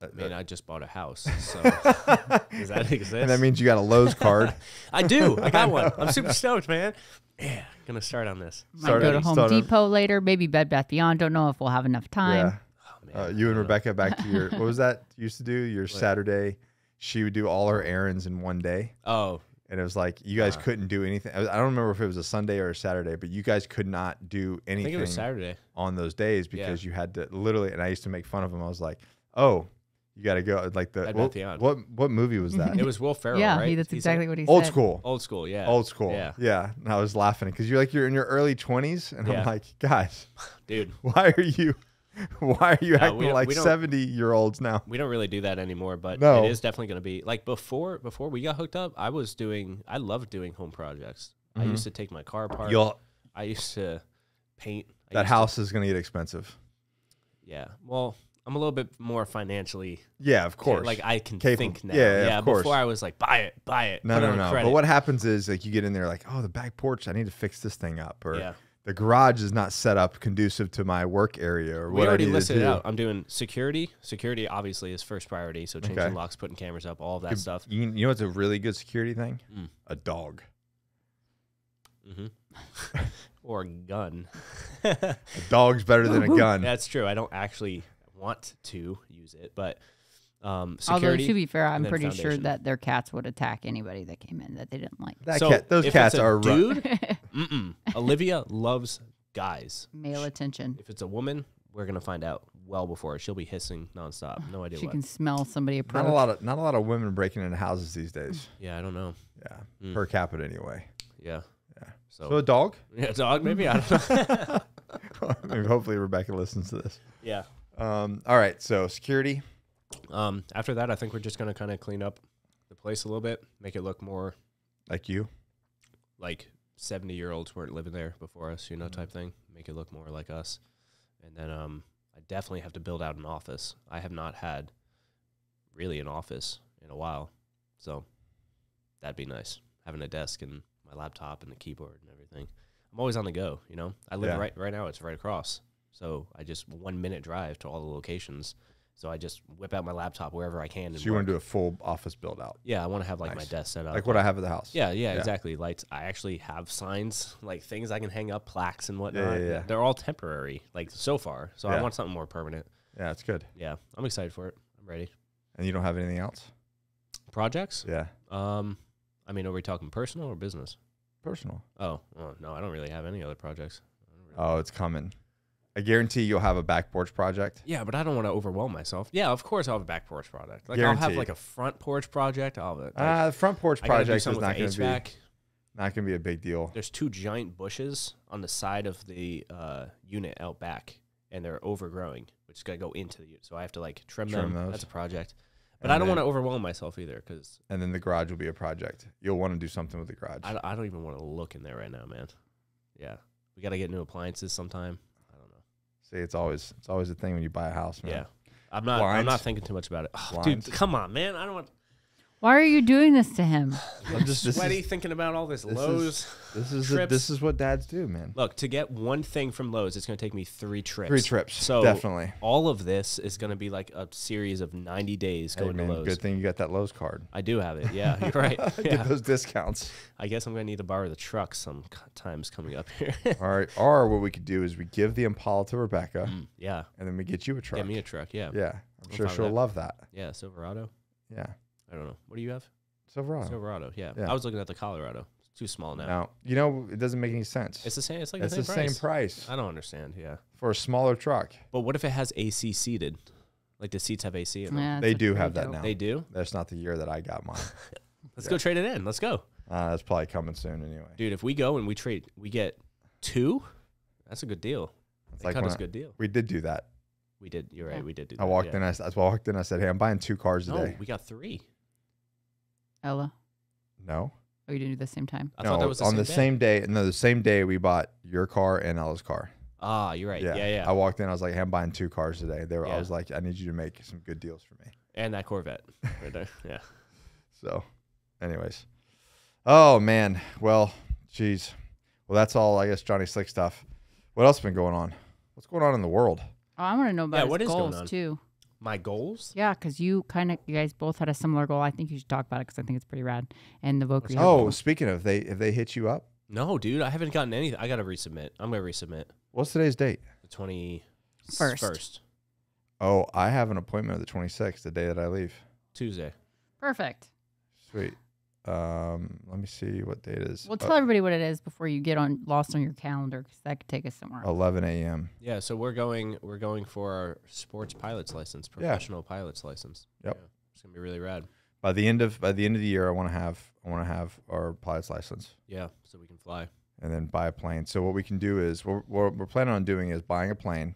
uh, I mean, uh, I just bought a house, so does that exist? And that means you got a Lowe's card. I do. I got I one. I'm super stoked, man. Yeah, gonna start on this. Might go to Home Depot on. later. Maybe Bed Bath Beyond. Don't know if we'll have enough time. Yeah. Oh, man, uh, you and Rebecca back to your what was that you used to do? Your Saturday she would do all her errands in one day. Oh. And it was like you guys uh, couldn't do anything. I don't remember if it was a Sunday or a Saturday, but you guys could not do anything. I think it was Saturday on those days because yeah. you had to literally. And I used to make fun of them. I was like, "Oh, you got to go." Like the what, what, what movie was that? it was Will Ferrell. Yeah, right? that's He's exactly like, what he old said. Old school. Old school. Yeah. Old school. Yeah. Yeah. And I was laughing because you're like you're in your early 20s, and yeah. I'm like, guys, dude, why are you? Why are you no, acting like seventy year olds now? We don't really do that anymore, but no. it is definitely going to be like before. Before we got hooked up, I was doing. I loved doing home projects. Mm-hmm. I used to take my car apart. Y'all, I used to paint. I that house to, is going to get expensive. Yeah. Well, I'm a little bit more financially. Yeah, of course. Like I can Capable. think now. Yeah, yeah. yeah before course. I was like, buy it, buy it. No, no, no. Credit. But what happens is like you get in there, like, oh, the back porch. I need to fix this thing up, or yeah the garage is not set up conducive to my work area or what we already I listed to do. it out. I'm doing security. Security obviously is first priority. So changing okay. locks, putting cameras up, all of that Could, stuff. You, you, know what's a really good security thing? Mm. A dog. Mm-hmm. or a gun. a dog's better than a gun. That's true. I don't actually want to use it, but um, security. Although to be fair, I'm pretty foundation. sure that their cats would attack anybody that came in that they didn't like. That so cat, those cats are dude, Mm-mm. Olivia loves guys. Male attention. If it's a woman, we're gonna find out well before she'll be hissing nonstop. No idea. She what. can smell somebody approach. Not a lot of not a lot of women breaking into houses these days. Yeah, I don't know. Yeah, mm. per capita anyway. Yeah. Yeah. So, so a dog. Yeah, a dog. Maybe I don't know. maybe hopefully Rebecca listens to this. Yeah. Um, all right. So security. Um, after that, I think we're just gonna kind of clean up the place a little bit, make it look more like you, like 70 year olds weren't living there before us, you know, mm-hmm. type mm. thing. Make it look more like us. And then um, I definitely have to build out an office. I have not had really an office in a while. So that'd be nice. Having a desk and my laptop and the keyboard and everything. I'm always on the go, you know. I live yeah. right right now, it's right across. So I just one minute drive to all the locations. So I just whip out my laptop wherever I can. And so you want to do a full office build out? Yeah, I want to have like nice. my desk set up, like what I have at the house. Yeah, yeah, yeah, exactly. Lights. I actually have signs, like things I can hang up, plaques and whatnot. Yeah, yeah, yeah. They're all temporary, like so far. So I want something more permanent. Yeah, it's good. Yeah, I'm excited for it. I'm ready. And you don't have anything else? Projects? Yeah. Um, I mean, are we talking personal or business? Personal. Oh, oh no, I don't really have any other projects. Really oh, it's coming. I guarantee you'll have a back porch project. Yeah, but I don't want to overwhelm myself. Yeah, of course I'll have a back porch project. Like I'll have like a front porch project. I'll have a, uh, like, Uh, the front porch project is not going to be not going to be a big deal. There's two giant bushes on the side of the uh, unit out back, and they're overgrowing, which is gonna go into the unit. So I have to like trim, Trim them. those. That's a project. But I don't want to overwhelm myself either because And then the garage will be a project. You'll want to do something with the garage. I, I don't even want to look in there right now, man. Yeah, we gotta get new appliances sometime. See, it's always it's always a thing when you buy a house, man. Yeah. I'm not. Blinds. I'm not thinking too much about it. Oh, dude, come on, man. I don't want. Why are you doing this to him? I'm just sweaty is, thinking about all this, this Lowe's. Is, this is a, this is what dads do, man. Look, to get one thing from Lowe's, it's going to take me three trips. Three trips. So definitely, all of this is going to be like a series of 90 days hey, going man, to Lowe's. Good thing you got that Lowe's card. I do have it. Yeah, you're right. Yeah. Get those discounts. I guess I'm going to need to borrow the truck sometimes coming up here. all right. Or what we could do is we give the Impala to Rebecca. Mm, yeah. And then we get you a truck. Get me a truck. Yeah. Yeah. I'm, sure she'll that. love that. Yeah, Silverado. Yeah. I don't know. What do you have? Silverado. Silverado. Yeah. Yeah. I was looking at the Colorado. It's too small now. Now you know it doesn't make any sense. It's the same. It's like It's the same price I don't understand. Yeah. for a smaller truck. But what if it has AC seated? Like the seats have AC Yeah, They do have that now. They do. That's not the year that I got mine. Let's go trade it in. Let's go, Uh, that's probably coming soon anyway. dude. If we go and we trade, we get two. That's a good deal. It's like cut a us good deal. We did do that. We did. You're right. We did do. I that, walked yeah. in. I, s- I walked in. I said, "Hey, I'm buying two cars No, today." we got three. Ella? No. Oh, you didn't do the same time. I no, thought that was the on same the day. same day. No, the same day we bought your car and Ella's car. Ah, you're right. Yeah, yeah. I walked in. I was like, hey, I'm buying two cars today. They were. I was like, I need you to make some good deals for me. And that Corvette right there. Yeah. So, anyways, oh man. Well, geez. Well, that's all I guess. Johnny Slick stuff. What else been going on? What's going on in the world? Oh, I want to know about Yeah, his what is going on? too my goals. Yeah, because you kind of you guys both had a similar goal. I think you should talk about it because I think it's pretty rad. And the vocal. Oh, goal. speaking of, they if they hit you up. No, dude, I haven't gotten anything. I gotta resubmit. I'm gonna resubmit. What's today's date? The twenty first. First. Oh, I have an appointment on the twenty sixth, the day that I leave. Tuesday. Perfect. Sweet. Um, let me see what date is. Well, uh, tell uh, everybody what it is before you get on lost on your calendar because that could take us somewhere. 11 a.m. Yeah, so we're going we're going for our sports pilot's license, professional yeah. pilot's license. Yep, yeah, it's gonna be really rad. By the end of by the end of the year, I want to have I want to have our pilot's license. Yeah, so we can fly and then buy a plane. So what we can do is what we're, we're planning on doing is buying a plane,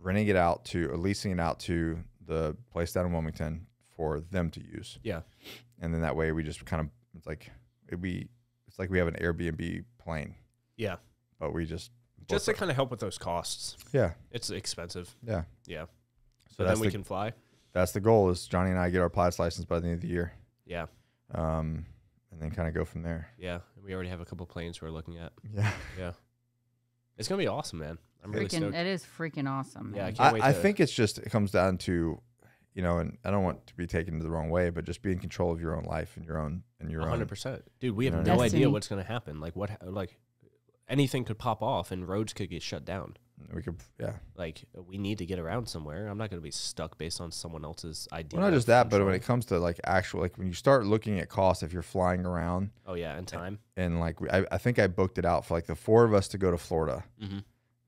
renting it out to or leasing it out to the place down in Wilmington for them to use. Yeah, and then that way we just kind of it's like it we it's like we have an Airbnb plane. Yeah. But we just just to kind of help with those costs. Yeah. It's expensive. Yeah. Yeah. So but then we the, can fly. That's the goal is Johnny and I get our pilot's license by the end of the year. Yeah. Um, and then kind of go from there. Yeah. We already have a couple planes we're looking at. Yeah. Yeah. It's gonna be awesome, man. I'm freaking, really stoked. It is freaking awesome. Man. Yeah, I, can't I, I think it's just it comes down to you know, and I don't want to be taken the wrong way, but just be in control of your own life and your own and your 100%. own. 100%. Dude, we have no idea what's going to happen. Like what like anything could pop off and roads could get shut down. We could yeah. Like we need to get around somewhere. I'm not going to be stuck based on someone else's idea. Well, not just that, but when it comes to like actual like when you start looking at costs if you're flying around. Oh yeah, and time. And, and like I, I think I booked it out for like the four of us to go to Florida. Mm-hmm.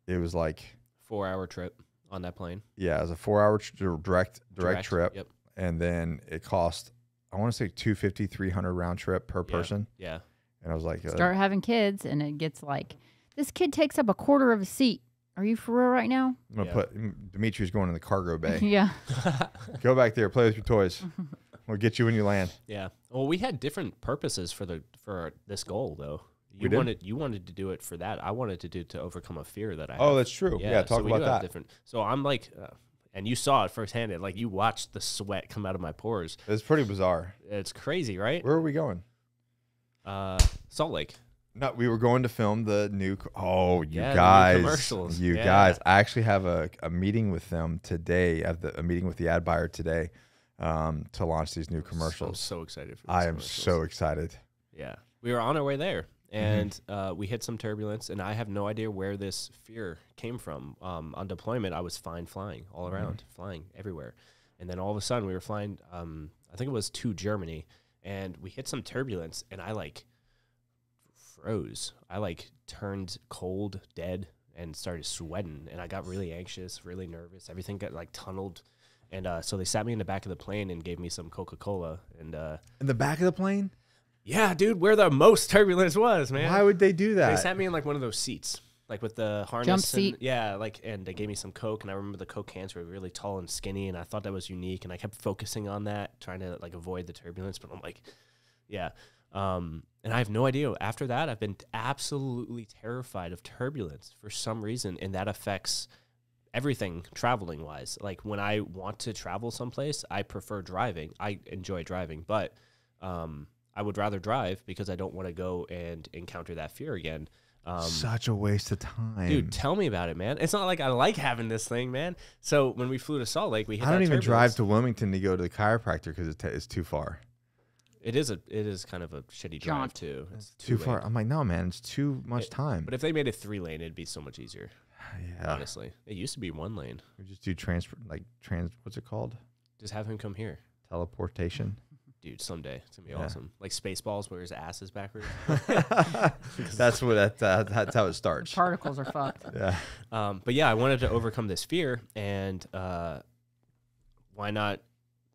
It was like 4-hour trip on that plane. Yeah, it was a four hour direct, direct, direct trip. Yep. And then it cost, I want to say 250, 300 round trip per yeah. person. Yeah. And I was like, uh, start uh, having kids, and it gets like, this kid takes up a quarter of a seat. Are you for real right now? I'm gonna yeah. put Dimitri's going in the cargo bay. yeah. Go back there, play with your toys. We'll get you when you land. Yeah. Well, we had different purposes for the for this goal though. You wanted you wanted to do it for that. I wanted to do it to overcome a fear that I. Oh, have. that's true. Yeah, yeah talk so about that. Different. So I'm like, uh, and you saw it firsthand. It, like you watched the sweat come out of my pores. It's pretty bizarre. It's crazy, right? Where are we going? Uh, Salt Lake. No, we were going to film the new. Oh, you yeah, guys, commercials. you yeah. guys. I actually have a, a meeting with them today. Have the a meeting with the ad buyer today, um, to launch these new commercials. so excited for. I am so excited. Yeah, we were on our way there. Mm-hmm. and mm-hmm. uh, we hit some turbulence. And I have no idea where this fear came from. Um, on deployment, I was fine flying all mm-hmm. around, mm-hmm. flying everywhere, and then all of a sudden we were flying. Um, I think it was to Germany, and we hit some turbulence, and I like froze. I like turned cold, dead, and started sweating, and I got really anxious, really nervous. Everything got like tunneled. And uh, so they sat me in the back of the plane and gave me some Coca Cola. And uh, in the back of the plane, yeah, dude, where the most turbulence was, man. Why would they do that? They sat me in like one of those seats, like with the harness. Jump seat. And, yeah, like, and they gave me some Coke, and I remember the Coke cans were really tall and skinny, and I thought that was unique, and I kept focusing on that, trying to like avoid the turbulence, but I'm like, yeah. Um, and I have no idea. After that, I've been absolutely terrified of turbulence for some reason, and that affects everything traveling wise. Like when I want to travel someplace, I prefer driving. I enjoy driving, but um, I would rather drive because I don't want to go and encounter that fear again. Um, Such a waste of time, dude. Tell me about it, man. It's not like I like having this thing, man. So when we flew to Salt Lake, we I don't even turbulence. drive to Wilmington to go to the chiropractor because it it's too far. It is a it is kind of a shitty drive too. It's too, too far. I'm like, no, man, it's too much it, time. But if they made it three lane, it'd be so much easier. Yeah, honestly, it used to be one lane. We just do transfer, like trans. What's it called? Just have him come here. Teleportation dude, someday it's gonna be yeah. awesome. Like Spaceballs, where his ass is backwards. that's what that, uh, that's how it starts. The particles are fucked. Yeah. Um, but yeah, I wanted to overcome this fear, and uh, why not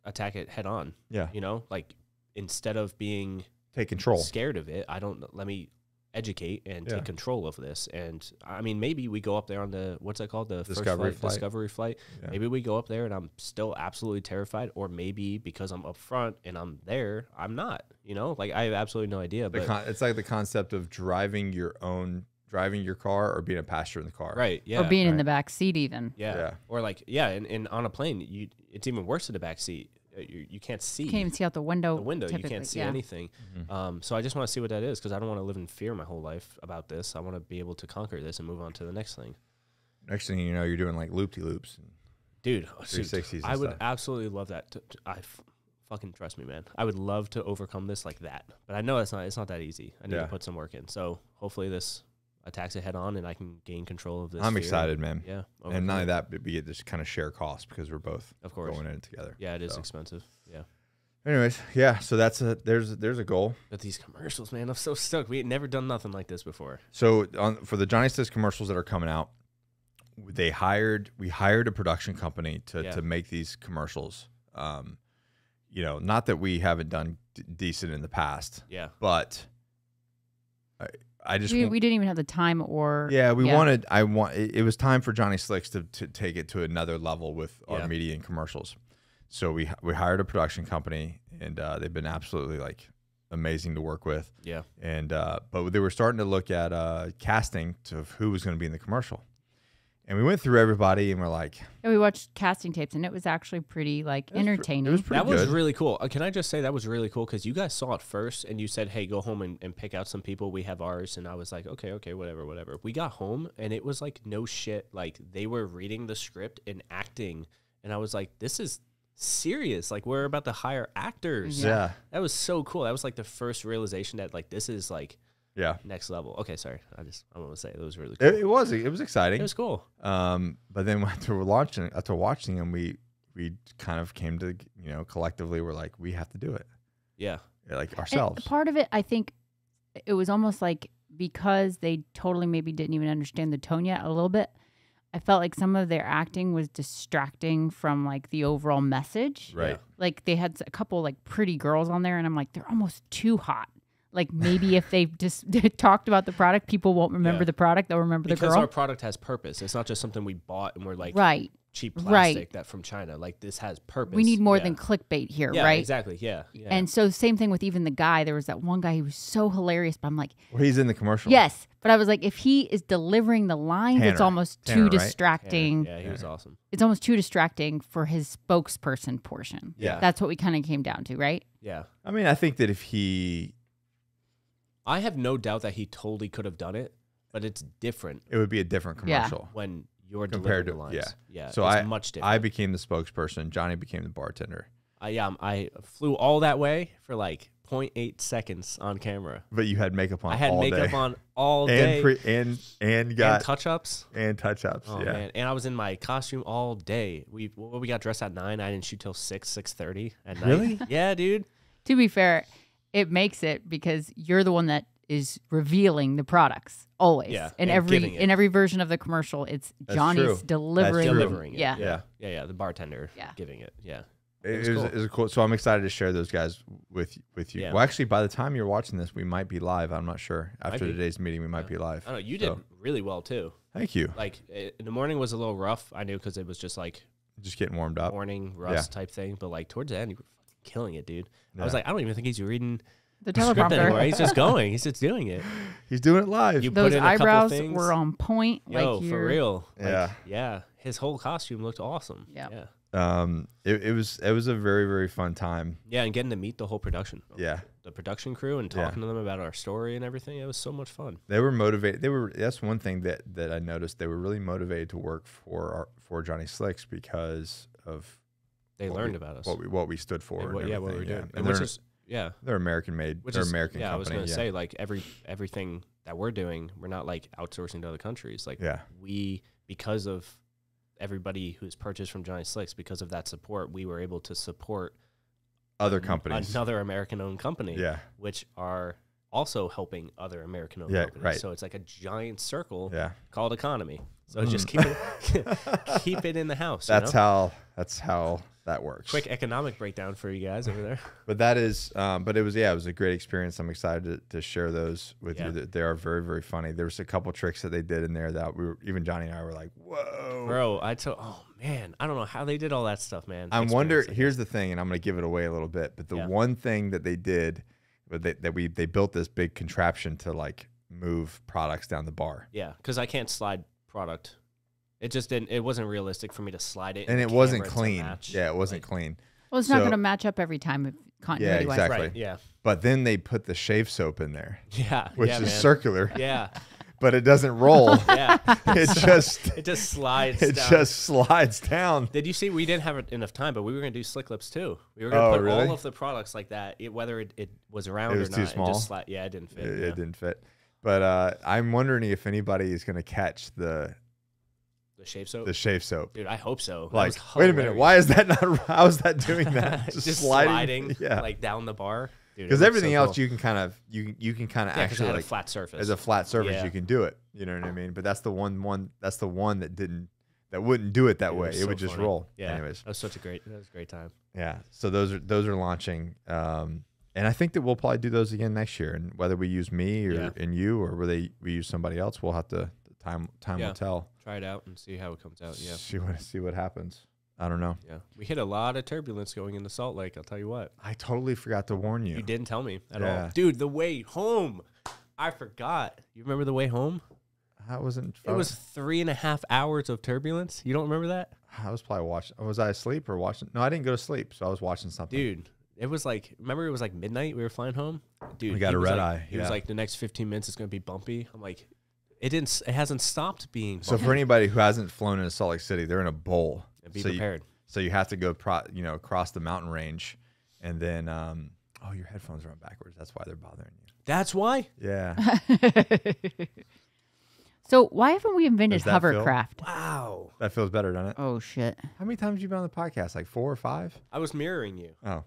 attack it head on? Yeah. You know, like instead of being take control, scared of it, I don't. Let me educate and yeah. take control of this. And I mean, maybe we go up there on the what's that called the discovery flight, flight, discovery flight. Yeah. Maybe we go up there and I'm still absolutely terrified, or maybe because I'm up front and I'm there, I'm not. You know, like I have absolutely no idea. The but con- it's like the concept of driving your own driving your car or being a passenger in the car. Right. Yeah. Or being right. in the back seat even. Yeah. yeah. Or like yeah, and, and on a plane, you it's even worse in the back seat uh, you, you can't see. You can't even see out the window. The window, you can't see yeah. anything. Mm-hmm. Um, so I just want to see what that is because I don't want to live in fear my whole life about this. I want to be able to conquer this and move on to the next thing. Next thing you know, you're doing like loop de loops. Dude, dude oh, I would absolutely love that. To, to, I f- fucking trust me, man. I would love to overcome this like that, but I know it's not. It's not that easy. I need yeah. to put some work in. So hopefully this attacks it head on, and I can gain control of this. I'm sphere. excited, man. Yeah, and not only that, but we get this kind of share costs because we're both of course going in it together. Yeah, it is so. expensive. Yeah. Anyways, yeah. So that's a there's there's a goal. But these commercials, man, I'm so stuck. We had never done nothing like this before. So on, for the Johnny Says commercials that are coming out, they hired we hired a production company to yeah. to make these commercials. Um, you know, not that we haven't done decent in the past. Yeah. But. I, uh, I just we, we didn't even have the time or yeah we yeah. wanted I want it, was time for Johnny Slicks to, to take it to another level with our media and commercials. So we we hired a production company and uh, they've been absolutely like amazing to work with. Yeah. And uh, but they were starting to look at uh, casting to who was going to be in the commercial and we went through everybody and we're like and we watched casting tapes and it was actually pretty like entertaining it was pretty that good. was really cool uh, can i just say that was really cool because you guys saw it first and you said hey go home and, and pick out some people we have ours and i was like okay okay whatever whatever we got home and it was like no shit like they were reading the script and acting and i was like this is serious like we're about to hire actors yeah that was so cool that was like the first realization that like this is like yeah next level okay sorry i just i want to say it was really cool it, it, was it was exciting it was cool um but then after launching after watching them we we kind of came to you know collectively we're like we have to do it yeah like ourselves and part of it i think it was almost like because they totally maybe didn't even understand the tone yet a little bit i felt like some of their acting was distracting from like the overall message right like they had a couple like pretty girls on there and i'm like they're almost too hot like maybe if they just talked about the product, people won't remember yeah. the product. They'll remember because the girl. Because our product has purpose. It's not just something we bought and we're like right. cheap plastic right. that from China. Like this has purpose. We need more yeah. than clickbait here, yeah, right? Exactly. Yeah. And so same thing with even the guy. There was that one guy He was so hilarious, but I'm like, well, he's in the commercial. Yes, but I was like, if he is delivering the lines, it's almost Tanner, too right? distracting. Tanner. Yeah, he was awesome. It's almost too distracting for his spokesperson portion. Yeah, that's what we kind of came down to, right? Yeah. I mean, I think that if he I have no doubt that he totally could have done it, but it's different It would be a different Yeah. commercial. when you're Compared to- delivering lines. Yeah, yeah. So it's I much different. I became the spokesperson. Johnny became the bartender. I, um, I flew all that way for like 0.8 seconds on camera. But you had makeup on. I had all makeup day. on all day and pre- and and and got touch ups. and, touch ups. Oh yeah. man! And I was in my costume all day. We well, we got dressed at nine. I didn't shoot till six six thirty at night. Really? Yeah, dude. To be fair, it makes it because you're the one that is revealing the products always. Yeah, in every in every version of the commercial, it's That's Johnny's true. delivering. delivering it. Yeah. yeah. yeah, yeah, The bartender yeah. giving it. Yeah, it, it was, it was, cool. So I'm excited to share those guys with with you. Yeah. Well, actually, by the time you're watching this, we might be live. I'm not sure. After today's meeting, we might be live. I know you so. did really well too. Thank you. Like it, the morning was a little rough. I knew because it was just like just getting warmed up, morning rust type thing. But like towards the end, you were killing it, dude. Yeah. I was like, I don't even think he's reading the teleprompter. Anymore. He's just going. He's just doing it. He's doing it live. You Those eyebrows were on point. Yo, like for real. Yeah, like, yeah. His whole costume looked awesome. Yeah. Um, it, it was it was a very very fun time. Yeah, and getting to meet the whole production. Yeah, the production crew and talking yeah. to them about our story and everything. It was so much fun. They were motivated. They were that's one thing that that I noticed. They were really motivated to work for our, for Johnny Slicks because of they learned we, about us, what we, what we stood for, and what, and yeah, what we were yeah. doing, and which is yeah, they're American made, which they're is, American. Yeah, company, I was going to yeah. say like every everything that we're doing, we're not like outsourcing to other countries. Like yeah. we because of everybody who's purchased from Johnny Slicks, because of that support, we were able to support other companies, another American owned company, yeah, which are also helping other American owned yeah, companies. Right. So it's like a giant circle yeah. called economy. So mm. just keep it, keep it in the house. That's you know? how that's how that works. Quick economic breakdown for you guys over there. But that is, um, but it was yeah, it was a great experience. I'm excited to, to share those with yeah. you. They are very very funny. There was a couple tricks that they did in there that we were, even Johnny and I were like, whoa, bro. I told oh man, I don't know how they did all that stuff, man. I wonder. here's the thing, and I'm gonna give it away a little bit, but the yeah. one thing that they did that, that we they built this big contraption to like move products down the bar. Yeah, because I can't slide product. It just didn't. It wasn't realistic for me to slide it, and it wasn't clean. Yeah, it wasn't like, clean. Well, it's so, not going to match up every time continuity. Yeah, exactly. Right, yeah. But then they put the shave soap in there. Yeah. Which yeah, is man. circular. Yeah. but it doesn't roll. yeah, it just it just slides. It down. just slides down. Did you see? We didn't have enough time, but we were going to do slick lips too. We were going to oh, put really? all of the products like that, it, whether it, it was around. It was or too not, small. Just sli- yeah, it didn't fit. It, yeah. it didn't fit. But uh, I'm wondering if anybody is going to catch the the shave soap. The shave soap. Dude, I hope so. Like, wait a minute. Why is that not? How is that doing that? Just, just sliding, sliding, yeah. like down the bar because everything so else cool. you can kind of you you can kind of yeah, actually like, a flat surface as a flat surface yeah. you can do it. You know what I mean? But that's the one one that's the one that didn't that wouldn't do it that it way. So it would just funny. roll. Yeah. Anyways, that was such a great that was a great time. Yeah. So those are those are launching, um, and I think that we'll probably do those again next year. And whether we use me or yeah. and you or whether we use somebody else, we'll have to time time will tell. Try it out and see how it comes out. Yeah. See what see what happens. I don't know. Yeah, we hit a lot of turbulence going into Salt Lake. I'll tell you what. I totally forgot to warn you. You didn't tell me at yeah. all, dude. The way home, I forgot. You remember the way home? I wasn't. It was, was three and a half hours of turbulence. You don't remember that? I was probably watching. Was I asleep or watching? No, I didn't go to sleep, so I was watching something. Dude, it was like remember it was like midnight. We were flying home. Dude, we got a red like, eye. He yeah. was like, the next fifteen minutes is going to be bumpy. I'm like, it didn't. It hasn't stopped being. Bumpy. So for anybody who hasn't flown into Salt Lake City, they're in a bowl be so prepared. You, so you have to go, pro, you know, across the mountain range, and then, um, oh, your headphones run backwards. That's why they're bothering you. That's why. Yeah. so why haven't we invented hovercraft? Feel? Wow, that feels better, doesn't it? Oh shit! How many times have you been on the podcast? Like four or five? I was mirroring you. Oh,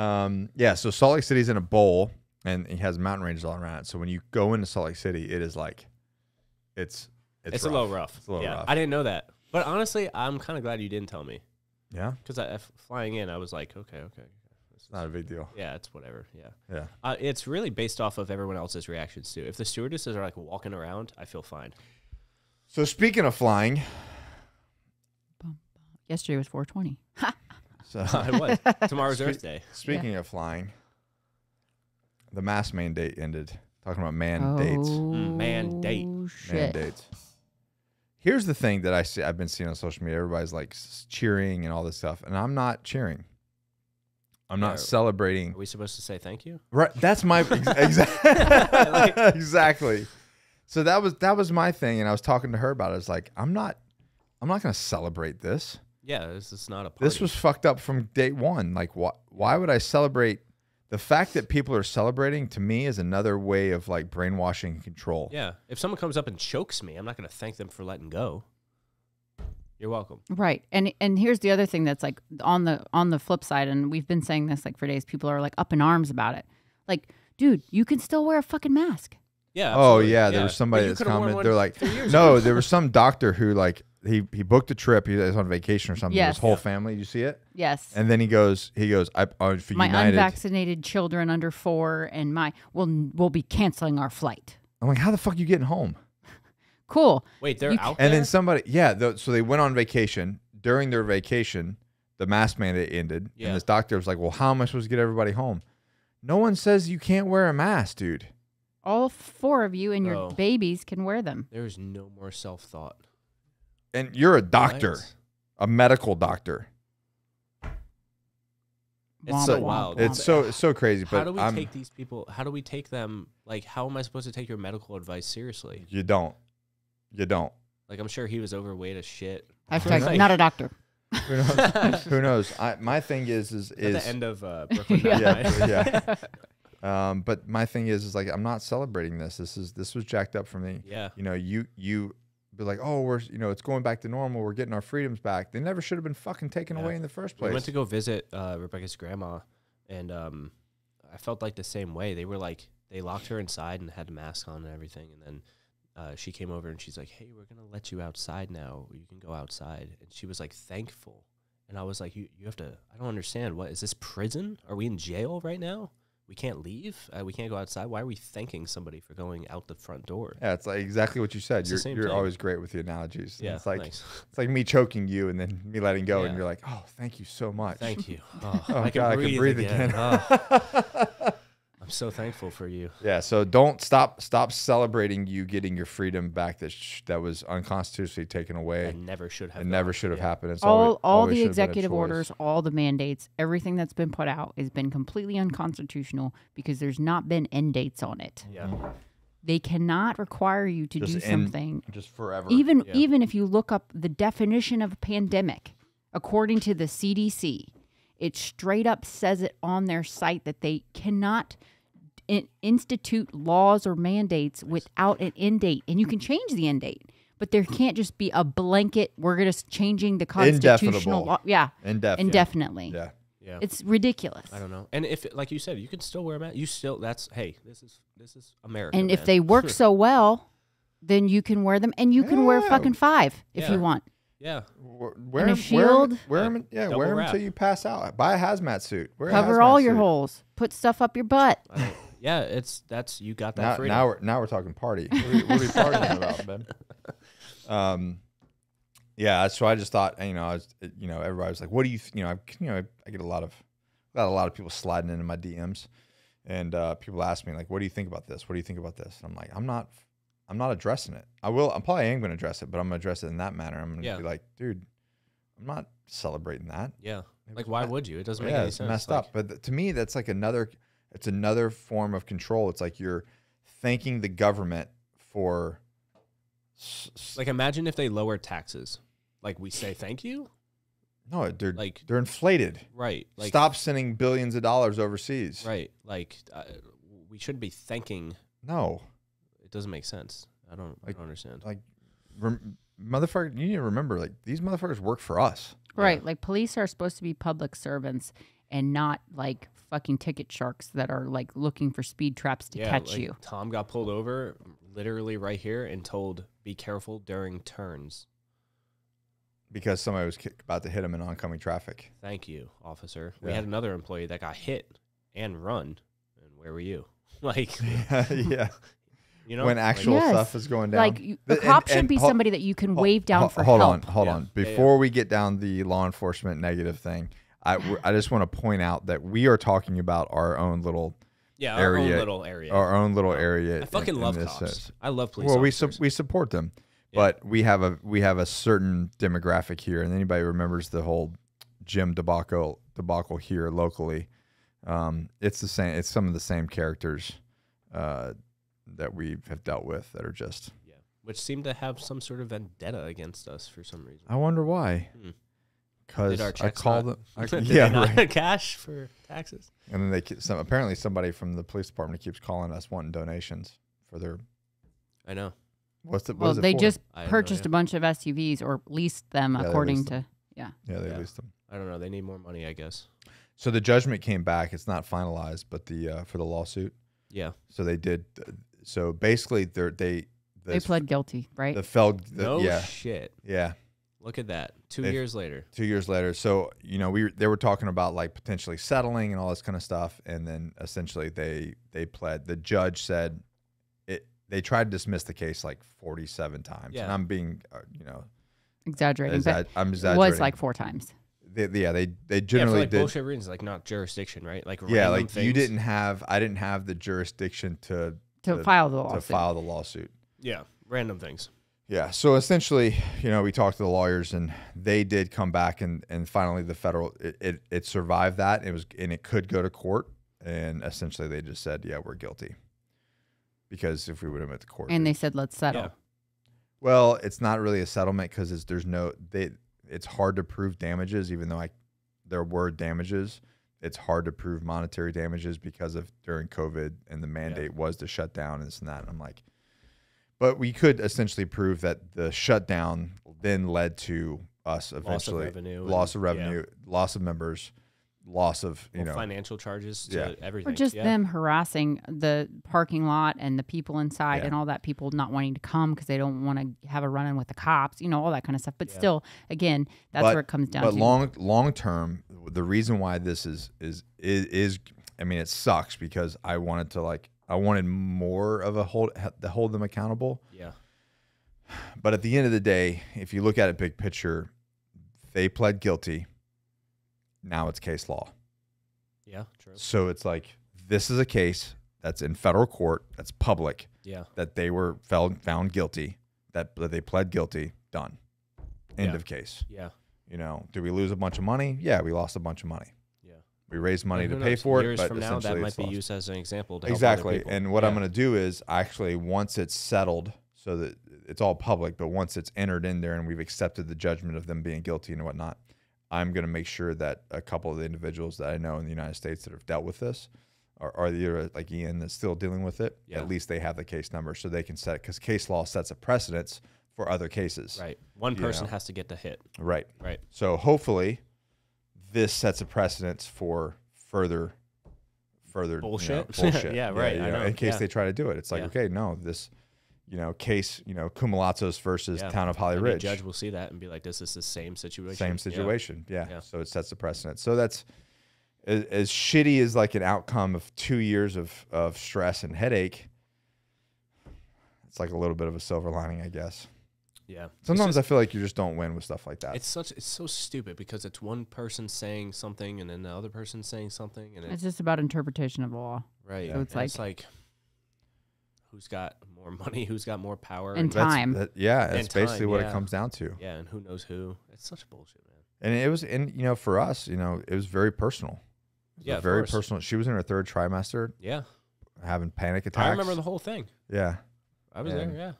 um, yeah. So Salt Lake City's in a bowl, and it has mountain ranges all around. It. So when you go into Salt Lake City, it is like, it's it's, it's rough. a little rough. It's a little yeah. rough. I didn't know that. But honestly, I'm kind of glad you didn't tell me Yeah, because I f- flying in, I was like, okay, okay, it's not a big deal. yeah, it's whatever. Yeah, Yeah, uh, it's really based off of everyone else's reactions too. If the stewardesses are like walking around, I feel fine. So speaking of flying, Yesterday was 420. so it was. Tomorrow's Sweet. Earth Day. speaking of flying, the mass mandate ended. Talking about mandates, oh, mm, mandates. shit. mandates here's the thing that I see I've been seeing on social media. Everybody's like cheering and all this stuff, and I'm not cheering. I'm not Are celebrating. Are we supposed to say thank you? Right. That's my exactly exactly. So that was that was my thing, and I was talking to her about it. It's was like, I'm not, I'm not going to celebrate this. Yeah, this is not a. Party. This was fucked up from day one. Like, what? Why would I celebrate the fact that people are celebrating to me is another way of like brainwashing control. Yeah. If someone comes up and chokes me, I'm not going to thank them for letting go. You're welcome. Right. And and here's the other thing that's like on the on the flip side and we've been saying this like for days people are like up in arms about it. Like, dude, you can still wear a fucking mask. Yeah. Oh, absolutely. Oh yeah, there was somebody that's commented. They're like, no, there was some doctor who like he he booked a trip. He was on vacation or something. Yes. His whole family. you see it? Yes. And then he goes, he goes, I, for my United, unvaccinated children under four and my will will be canceling our flight. I'm like, how the fuck are you getting home? cool. Wait, they're you, out. And there? then somebody, yeah. The, so they went on vacation. During their vacation, the mask mandate ended, yeah. and this doctor was like, "Well, how am I supposed to get everybody home?" No one says you can't wear a mask, dude. All four of you and your babies can wear them. There is no more self thought. And you're a doctor, Right. a medical doctor. It's so wild. It's so it's so crazy. How do we I'm, take these people? How do we take them? Like, how am I supposed to take your medical advice seriously? you don't, you don't. Like, I'm sure he was overweight as shit. Hashtag Like, not a doctor. Who knows? Who knows? I, my thing is is at is the end of uh, Brooklyn yeah yeah. Um, but my thing is, is like I'm not celebrating this. This is this was jacked up for me. Yeah. You know, you you be like, oh, we're you know, it's going back to normal. We're getting our freedoms back. They never should have been fucking taken yeah. away in the first place. We went to go visit uh, Rebecca's grandma, and um, I felt like the same way. They were like, they locked her inside and had a mask on and everything, and then. Uh, she came over and she's like, "Hey, we're gonna let you outside now. You can go outside." And she was like, "Thankful." And I was like, "You, you have to. I don't understand. What is this prison? Are we in jail right now?" we can't leave. Uh, we can't go outside. Why are we thanking somebody for going out the front door? Yeah, it's like exactly what you said. It's you're you're always great with the analogies. Yeah, it's like it's like me choking you and then me letting go, yeah. and you're like, oh, thank you so much. Thank you. Oh, oh I, can God, I, can breathe again. again. oh. I'm so thankful for you. Yeah. So don't stop stop celebrating you getting your freedom back that that was unconstitutionally taken away. That never should have. It never should have yeah. happened. It's all always, all always the executive orders, all the mandates, everything that's been put out has been completely unconstitutional because there's not been end dates on it. Yeah. Mm-hmm. They cannot require you to just do something just forever. Even yeah. even if you look up the definition of a pandemic according to the CDC it straight up says it on their site that they cannot in- institute laws or mandates without an end date, and you can change the end date. But there can't just be a blanket. We're just changing the constitutional law. Yeah, indefinitely. Yeah. Yeah. It's ridiculous. I don't know. And if, like you said, you can still wear a mask. You still. That's hey. This is this is America. And man. if they work so well, then you can wear them, and you can wear fucking five if Yeah. you want. Yeah. Wear, wear, a shield. Wear, them, yeah, Double wear them until you pass out. Buy a hazmat suit. Wear a Cover hazmat all your suit. holes. Put stuff up your butt. yeah, it's that's you got that Now, freedom. now we're now we're talking party. What are we, partying about, Ben? Um, yeah. So I just thought, you know, I was, you know, everybody was like, "What do you, th-? you know?" I, you know, I get a lot of, got a lot of people sliding into my DMs, and uh, people ask me like, "What do you think about this? What do you think about this?" And I'm like, "I'm not I'm not addressing it. I will. I'm probably am going to address it, but I'm going to address it in that manner. I'm going to yeah. be like, dude, I'm not celebrating that. Yeah. It like, why would you? It doesn't make yeah, any sense. Messed like, up. But th- to me, that's like another. It's another form of control. It's like you're thanking the government for. S- like, imagine if they lower taxes. Like we say, thank you. No, they're like they're inflated. Right. Like, Stop sending billions of dollars overseas. Right. Like uh, we should be thanking. No doesn't make sense. I don't, like, I don't understand. Like, rem- motherfucker, you need to remember, like these motherfuckers work for us. Right. Yeah. Like police are supposed to be public servants and not like fucking ticket sharks that are like looking for speed traps to yeah, catch like you. Tom got pulled over literally right here and told, be careful during turns. Because somebody was about to hit him in oncoming traffic. Thank you, officer. Yeah. We had another employee that got hit and run. And where were you? Like, yeah. You know, when actual yes. stuff is going down. Like the cop and, should and be somebody that you can wave down for hold help. Hold on, hold yeah. on. Before yeah, yeah. we get down the law enforcement negative thing, I, I just want to point out that we are talking about our own little yeah, our area, own little area, our own little area. I fucking in, love in cops. Sense. I love police. Well, officers. we su we support them, but we have a we have a certain demographic here, and anybody remembers the whole Jim debacle debacle here locally. Um, it's the same. It's some of the same characters. Uh, that we have dealt with that are just yeah, which seem to have some sort of vendetta against us for some reason. I wonder why. Because hmm. I called them, I, yeah, right. cash for taxes. And then they some. Apparently, somebody from the police department keeps calling us wanting donations for their. I know. What's the? What well, is it they for? just I know, purchased yeah. a bunch of SUVs or leased them, Yeah, according to them. yeah. Yeah, they Yeah. leased them. I don't know. They need more money, I guess. So the judgment came back. It's not finalized, but the uh, for the lawsuit. Yeah. So they did. Uh, so basically, they're, they they pled guilty, right? The felt the, no yeah, shit, yeah. Look at that. Two they, years later. Two years later. So you know, we they were talking about like potentially settling and all this kind of stuff, and then essentially they they pled. The judge said it. They tried to dismiss the case like forty seven times, yeah. and I'm being uh, you know exaggerating. Exa- I'm exaggerating. It was like four times. They, yeah, they they generally yeah, like did bullshit reasons, like not jurisdiction, right? Like yeah, like things. you didn't have, I didn't have the jurisdiction to to, file the lawsuit. To file the lawsuit. Yeah, random things. Yeah. So essentially, you know, we talked to the lawyers and they did come back and and finally the federal it, it, it, survived that. It was and it could go to court. And essentially they just said, Yeah, we're guilty. Because if we would have went to court. And they said let's settle. Yeah. Well, it's not really a settlement because there's no they it's hard to prove damages, even though I there were damages it's hard to prove monetary damages because of during COVID and the mandate yeah. was to shut down and this and that. And I'm like, but we could essentially prove that the shutdown then led to us eventually loss of revenue, loss of, revenue, yeah. loss of members, loss of you well, know financial charges to yeah. everything, or just yeah. them harassing the parking lot and the people inside yeah. and all that people not wanting to come because they don't want to have a run in with the cops, you know, all that kind of stuff. But still, again, that's but, where it comes down. But to. long long term, the reason why this is, is is is, I mean, it sucks because I wanted to like I wanted more of a hold to hold them accountable. Yeah. But at the end of the day, if you look at it big picture, they pled guilty now it's case law. Yeah, true. So it's like this is a case that's in federal court, that's public. Yeah. That they were found found guilty, that, that they pled guilty, done. End yeah. of case. Yeah. You know, do we lose a bunch of money? Yeah, we lost a bunch of money. Yeah. We raised money to pay for Years it, but from now that might be lost. used as an example Exactly. And what yeah. I'm going to do is actually once it's settled so that it's all public, but once it's entered in there and we've accepted the judgment of them being guilty and whatnot, I'm going to make sure that a couple of the individuals that I know in the United States that have dealt with this are, are either like Ian that's still dealing with it. Yeah. At least they have the case number so they can set because case law sets a precedence for other cases. Right. One person know? has to get the hit. Right. Right. So hopefully, this sets a precedence for further, further bullshit. You know, bullshit. yeah. Right. you know, in case yeah. they try to do it, it's like okay, no, this you know, case, you know, Cumulatos versus yeah. town of Holly Ridge. judge will see that and be like, this is the same situation. Same situation. Yeah. yeah. So it sets the precedent. So that's as, as, shitty as like an outcome of two years of, of stress and headache. It's like a little bit of a silver lining, I guess. Yeah. Sometimes just, I feel like you just don't win with stuff like that. It's such it's so stupid because it's one person saying something and then the other person saying something and it's, it's just about interpretation of law. Right. Yeah. So it's and like it's like who's got more money, who's got more power and, and time. That, yeah, that's basically what yeah. it comes down to. Yeah, and who knows who. It's such bullshit, man. And it was, and you know, for us, you know, it was very personal. yeah, very personal. She was in her third trimester. Yeah, having panic attacks. I remember the whole thing. Yeah, I was and, there. Yeah,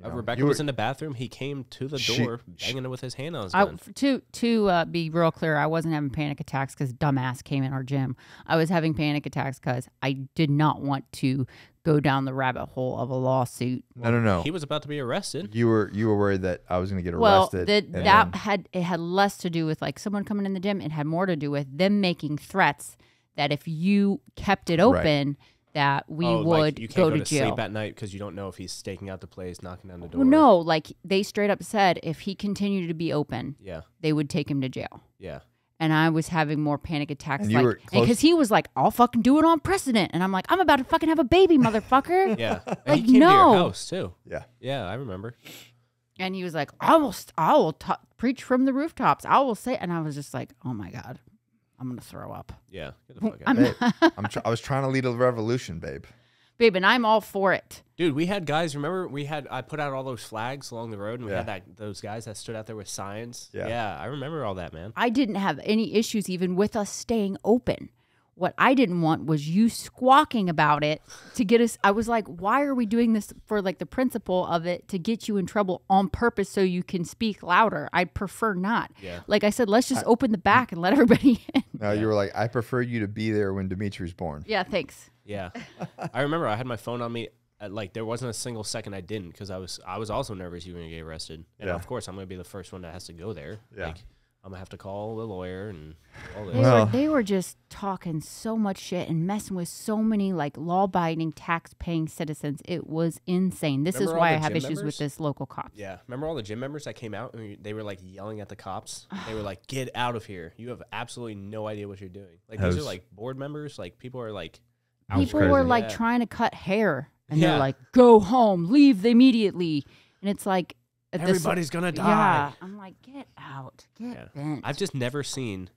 you uh, know, Rebecca were, was in the bathroom. He came to the she, door, banging she, it with his hand on his gun. I, to to uh, be real clear, I wasn't having panic attacks because dumbass came in our gym. I was having panic attacks because I did not want to go down the rabbit hole of a lawsuit. no, no, no. He was about to be arrested. You were you were worried that I was going to get arrested. Well, the, that had it had less to do with like someone coming in the gym. It had more to do with them making threats that if you kept it open. Right that we oh, would like you can't go, go to, to jail. sleep at night because you don't know if he's staking out the place, knocking down the door. Well, no, like they straight up said if he continued to be open, yeah, they would take him to jail. Yeah. And I was having more panic attacks, and like because he was like, "I'll fucking do it on precedent," and I'm like, "I'm about to fucking have a baby, motherfucker." yeah, like no. house too. Yeah, yeah, I remember. And he was like, "I will, I will preach from the rooftops. I will say," and I was just like, "Oh my god, I'm gonna throw up. Yeah, I'm babe, I'm tr- I was trying to lead a revolution, babe. Babe, and I'm all for it. Dude, we had guys. Remember, we had I put out all those flags along the road, and we Yeah. had that those guys that stood out there with signs. Yeah. I remember all that, man. I didn't have any issues even with us staying open. What I didn't want was you squawking about it to get us. I was like, why are we doing this for like the principle of it to get you in trouble on purpose so you can speak louder? I prefer not. Yeah. Like I said, let's just I, open the back and let everybody in. No, you were like, I prefer you to be there when Dimitri's born. Yeah, thanks. Yeah. I remember I had my phone on me. At, like there wasn't a single second I didn't because I was I was also nervous you were gonna get arrested and yeah. of course I'm gonna be the first one that has to go there yeah like, I'm gonna have to call the lawyer and all this. They, were, they were just talking so much shit and messing with so many like law-abiding, tax-paying citizens. It was insane. This Remember is why I have issues members? with this local cop. Yeah. Remember all the gym members that came out and they were like yelling at the cops? They were like, get out of here. You have absolutely no idea what you're doing. Like, these are like board members. Like, people are like, People crazy. were like Yeah. trying to cut hair, and Yeah. they're like, "Go home, leave immediately." And it's like Everybody's gonna die. Yeah. I'm like, get out, get yeah. bent. I've just never seen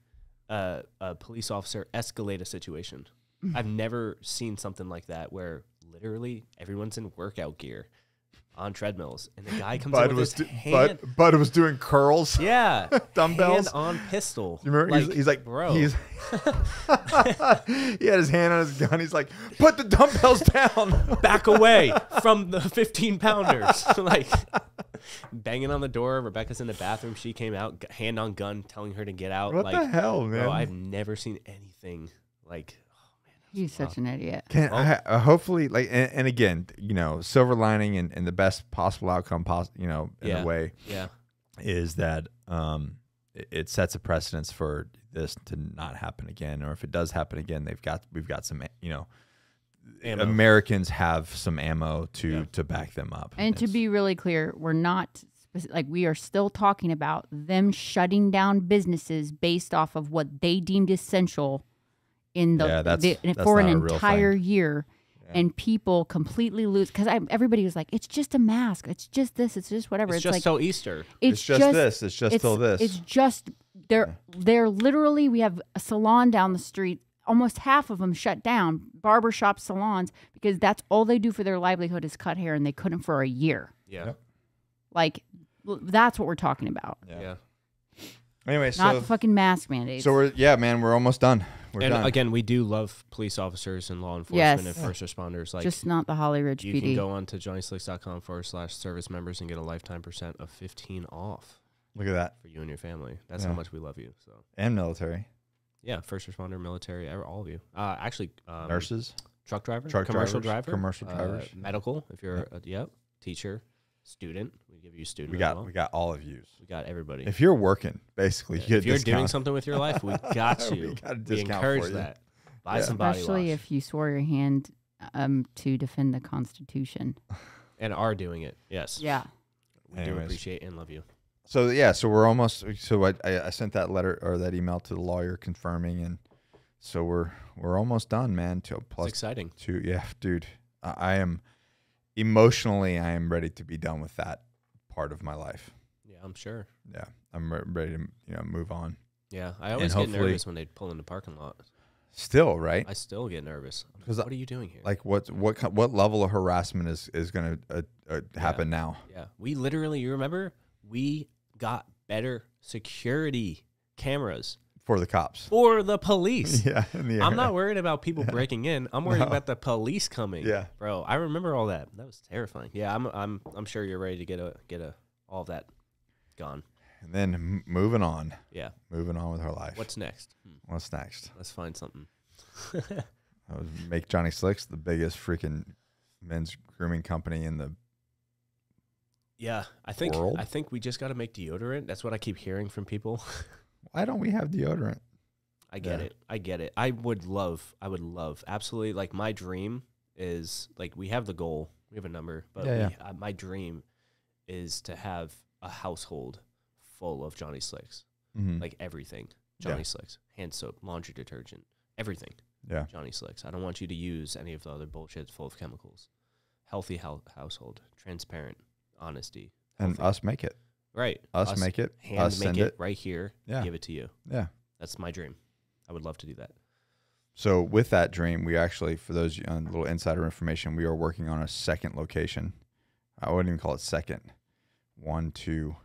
a police officer escalate a situation. Mm. I've never seen something like that where literally everyone's in workout gear on treadmills, and the guy comes Bud in with was his do- hand. Bud, Bud was doing curls. Yeah, dumbbells hand on pistol. You remember? Like, he's, he's like, bro. He's he had his hand on his gun. He's like, put the dumbbells down. Back away from the 15 pounders. like banging on the door. Rebecca's in the bathroom. She came out, hand on gun, telling her to get out. What like, the hell, man? Bro, I've never seen anything like He's such an idiot. Can well, I, uh, hopefully like and, and, again, you know, silver lining and, and the best possible outcome, pos- you know, in yeah, a way, yeah, is that um, it, it, sets a precedence for this to not happen again, or if it does happen again, they've got we've got some, you know. Ammo. Americans have some ammo to yeah. to back them up. And it's, to be really clear, we're not like we are still talking about them shutting down businesses based off of what they deemed essential in the, yeah, that's, the that's for an entire year and people completely lose because everybody was like, "It's just a mask. It's just this. It's just whatever." It's, it's just like, Easter. It's, it's just, this. It's just it's, till this. It's just they're yeah. they're literally. We have a salon down the street. Almost half of them shut down. Barbershop salons because that's all they do for their livelihood is cut hair, and they couldn't for a year. Yeah, like that's what we're talking about. Yeah. yeah. Anyway, not so, fucking mask mandates. So we're yeah, man, we're almost done. We're and done. again, we do love police officers and law enforcement yes. and first responders. Like just not the Holly Ridge you PD. You can go on to johnnyslicks.com forward slash service members and get a lifetime percent of fifteen off. Look at that for you and your family. That's yeah. how much we love you. So and military. Yeah, first responder, military, all of you. Uh, actually, um, nurses, truck driver, truck commercial drivers, driver, commercial uh, drivers, uh, medical. If you're yep. a yep, teacher, student. We give you student. We got well. we got all of yous. We got everybody. If you're working, basically, yeah, you if you're discount. doing something with your life, we got you. we, got a discount we encourage for you. that. Buy yeah. some Especially wash. if you swore your hand um, to defend the Constitution. and are doing it. Yes. Yeah. We Anyways. do appreciate and love you. So yeah, so we're almost. So I, I sent that letter or that email to the lawyer confirming, and so we're we're almost done, man. To plus it's exciting. To yeah, dude. I am emotionally, I am ready to be done with that part of my life. Yeah, I'm sure. Yeah, I'm re- ready to you know move on. Yeah, I always get nervous when they pull in the parking lot. Still, right? I still get nervous. Because what are you doing here? Like, what what what level of harassment is is going to uh, uh, happen yeah. now? Yeah, we literally. You remember we got better security cameras for the cops or the police. Yeah, the I'm not worried about people yeah. breaking in. I'm worried no. about the police coming. Yeah, bro, I remember all that. That was terrifying. Yeah, I'm I'm I'm sure you're ready to get a get a all that gone. And then moving on. Yeah, moving on with her life. What's next? Hmm. What's next? Let's find something. I would make Johnny Slicks the biggest freaking men's grooming company in the yeah, I think world? I think we just got to make deodorant. That's what I keep hearing from people. Why don't we have deodorant? I get yeah. it. I get it. I would love, I would love, absolutely. Like my dream is like we have the goal, we have a number, but yeah, we, uh, my dream is to have a household full of Johnny Slicks, mm-hmm. like everything Johnny Slicks, hand soap, laundry detergent, everything. Yeah, Johnny Slicks. I don't want you to use any of the other bullshit full of chemicals. Healthy ho- household, transparent, honesty, and us make it. Right. Us, us make it. Hand us make it, it, right here. Yeah. Give it to you. Yeah. That's my dream. I would love to do that. So with that dream, we actually, for those uh, little insider information, we are working on a second location. I wouldn't even call it second. One, two,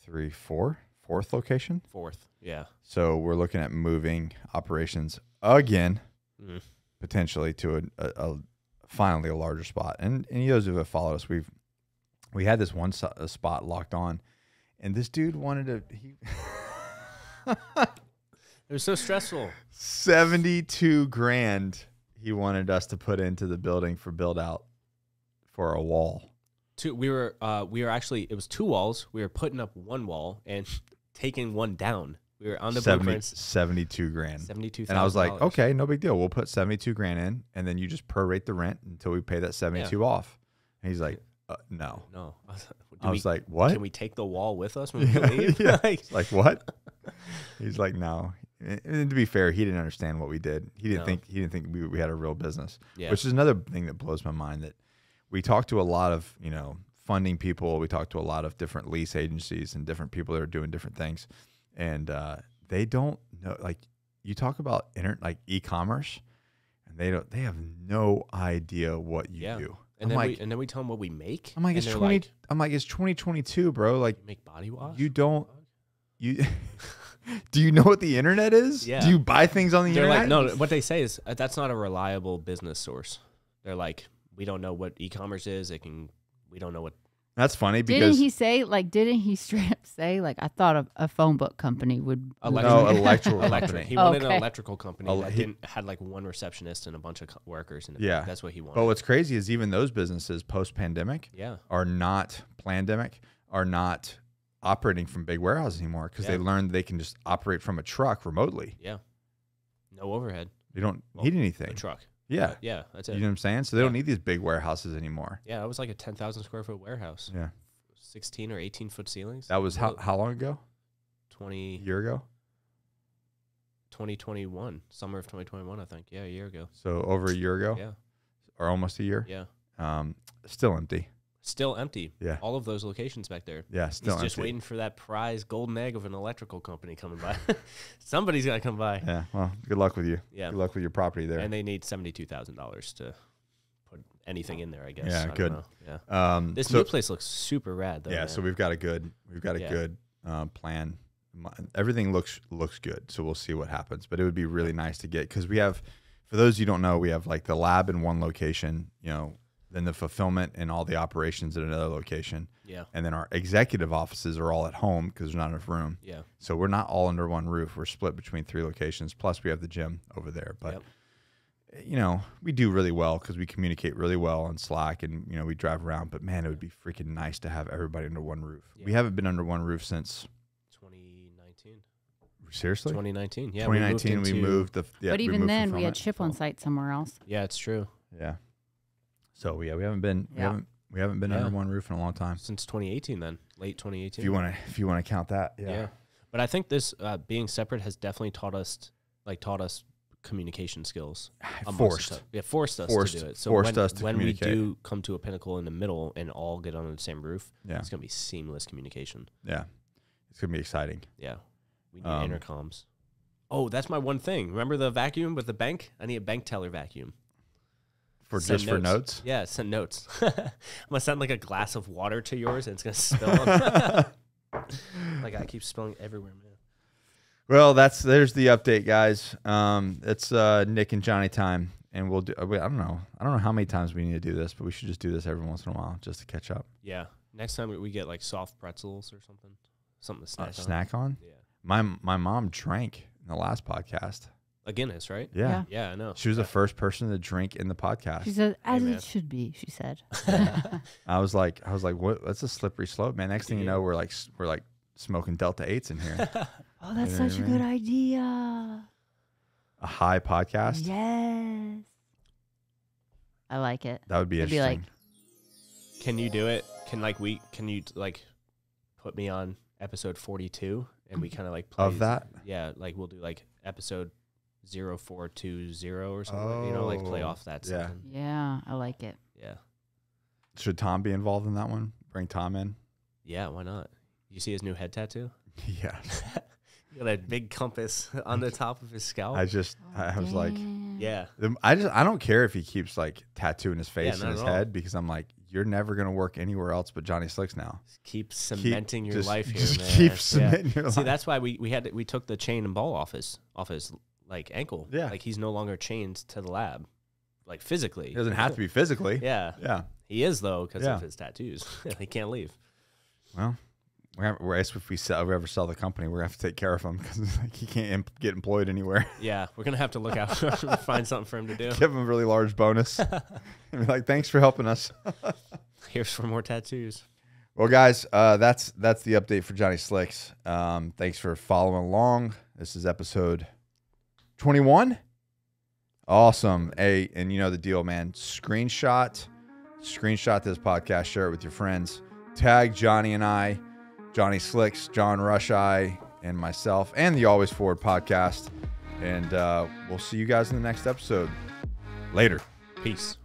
three, four. Fourth location. Fourth. Yeah. So we're looking at moving operations again, mm-hmm. potentially to a, a, a finally a larger spot. And any of those who have followed us, we've we had this one so- spot locked on, and this dude wanted to. He it was so stressful. Seventy-two grand he wanted us to put into the building for build out for a wall. Two, we were uh, we were actually it was two walls. We were putting up one wall and taking one down. We were on the 70, Seventy-two grand. Seventy-two. And I was like, okay, no big deal. We'll put seventy-two grand in, and then you just prorate the rent until we pay that seventy-two yeah. off. And he's like, uh, no. No. Do I was we, like, what? Can we take the wall with us when yeah, we leave? yeah. like, like, what? He's like, no. And, and to be fair, he didn't understand what we did. He didn't no. think he didn't think we, we had a real business, yeah. which is another thing that blows my mind. That we talk to a lot of you know funding people. We talk to a lot of different lease agencies and different people that are doing different things, and uh, they don't know. Like you talk about inter- like e-commerce, and they don't. They have no idea what you yeah. do. And I'm then like, we and then we tell them what we make. I'm like, it's twenty. Like, I'm like, it's 2022, bro. Like, make body wash. You don't. You. do you know what the internet is? Yeah. Do you buy things on the They're internet? Like, no, what they say is uh, that's not a reliable business source. They're like, we don't know what e-commerce is. It can. We don't know what that's funny because didn't he say like didn't he straight up say like I thought a, a phone book company would oh, electrical. no electrical electric he wanted okay. an electrical company Ele- that didn't had like one receptionist and a bunch of co- workers and yeah that's what he wanted. But what's crazy is even those businesses post pandemic yeah are not pandemic are not operating from big warehouses anymore because yeah. they learned they can just operate from a truck remotely. Yeah, no overhead. They don't well, need anything. A truck. Yeah. Yeah, that's it. You know what I'm saying? So they don't need these big warehouses anymore. Yeah, it was like a 10,000 square foot warehouse. Yeah. 16 or 18 foot ceilings. That was how, how long ago? 20 year ago? 2021, summer of 2021, I think. Yeah, a year ago. So over a year ago? Yeah. Or almost a year? Yeah. Um, still empty. Still empty. Yeah. All of those locations back there. Yeah, still He's just waiting for that prize golden egg of an electrical company coming by. Somebody's got to come by. Yeah. Well, good luck with you. Yeah. Good luck with your property there. And they need $72,000 to put anything in there, I guess. Yeah, I good. Yeah. Um, this so, new place looks super rad, though. Yeah, man. so we've got a good, we've got a yeah. good uh, plan. everything looks looks good, so we'll see what happens. But it would be really nice to get because we have, for those you don't know, we have like the lab in one location. You know, then the fulfillment and all the operations at another location. Yeah. And then our executive offices are all at home because there's not enough room. Yeah. So we're not all under one roof. We're split between three locations. Plus we have the gym over there. But yep. Eh, you know, we do really well because we communicate really well on Slack and you know we drive around. But man, it would be freaking nice to have everybody under one roof. Yeah. We haven't been under one roof since. Twenty nineteen. Seriously, 2019. Yeah, 2019. We moved, into, we moved the. Yeah, but even then, we had Chip on site somewhere else. Yeah, it's true. Yeah, so yeah, we haven't been yeah. we haven't we haven't been yeah. under one roof in a long time since 2018. Then late 2018. If you want to if you want to count that, yeah. yeah. But I think this uh, being separate has definitely taught us like taught us communication skills. Forced, us. yeah, forced us forced, to do it. So forced when, us to when we do come to a pinnacle in the middle and all get under the same roof, yeah. it's gonna be seamless communication. Yeah, it's gonna be exciting. Yeah, we need um, intercoms. Oh, that's my one thing. Remember the vacuum with the bank? I need a bank teller vacuum. For send just notes. for notes? Yeah, send notes. I'm gonna send like a glass of water to yours and it's gonna spill. like I keep spilling everywhere, man. Well, that's there's the update, guys. Um, it's uh, Nick and Johnny time, and we'll do. Uh, I don't know. I don't know how many times we need to do this, but we should just do this every once in a while just to catch up. Yeah. Next time we get like soft pretzels or something, something to uh, snack uh, on. Snack on. Yeah. My my mom drank in the last podcast a Guinness, right? Yeah. Yeah, I know. She was the first person to drink in the podcast. She said, "As it should be," she said. I was like, I was like, what? That's a slippery slope, man. Next thing you know, we're like, we're like smoking Delta Eights in here. oh, that's You know such a good idea. A high podcast. Yes. I like it. That would be It'd be like- interesting. Can you do it? Can like we can you like put me on episode 42 and we mm. kind of like play Of that? Yeah, like we'll do like episode zero four two zero or something. You know, like play oh, off that. yeah. Something. Yeah, I like it. Yeah. Should Tom be involved in that one? Bring Tom in? Yeah. Why not? You see his new head tattoo? yeah. got that big compass on the top of his scalp. I just, I oh, was like, yeah. I just, I don't care if he keeps like tattooing his face not and his head because I'm like, you're never gonna work anywhere else but Johnny Slicks now. Just keep Keep- cementing your just- life here, just man. keep Yeah. cementing your See, life. that's why we we had to, we took the chain and ball office off his like ankle. Yeah. Like he's no longer chained to the lab, like physically. He doesn't have to be physically. yeah. Yeah. He is though because yeah. of his tattoos. he can't leave. Well, we're, we're asked if we sell, if we ever sell the company, we're gonna have to take care of him because like he can't imp, get employed anywhere. Yeah, we're gonna have to look out find something for him to do. Give him a really large bonus. and be like, thanks for helping us. Here's for more tattoos. Well, guys, uh, that's that's the update for Johnny Slicks. Um, thanks for following along. This is episode 21? Awesome. Hey, and you know the deal, man. Screenshot, screenshot this podcast, share it with your friends. Tag Johnny and I, Johnny Slicks, John Rusheye, and myself, and the Always Forward podcast. And uh, we'll see you guys in the next episode. Later. Peace.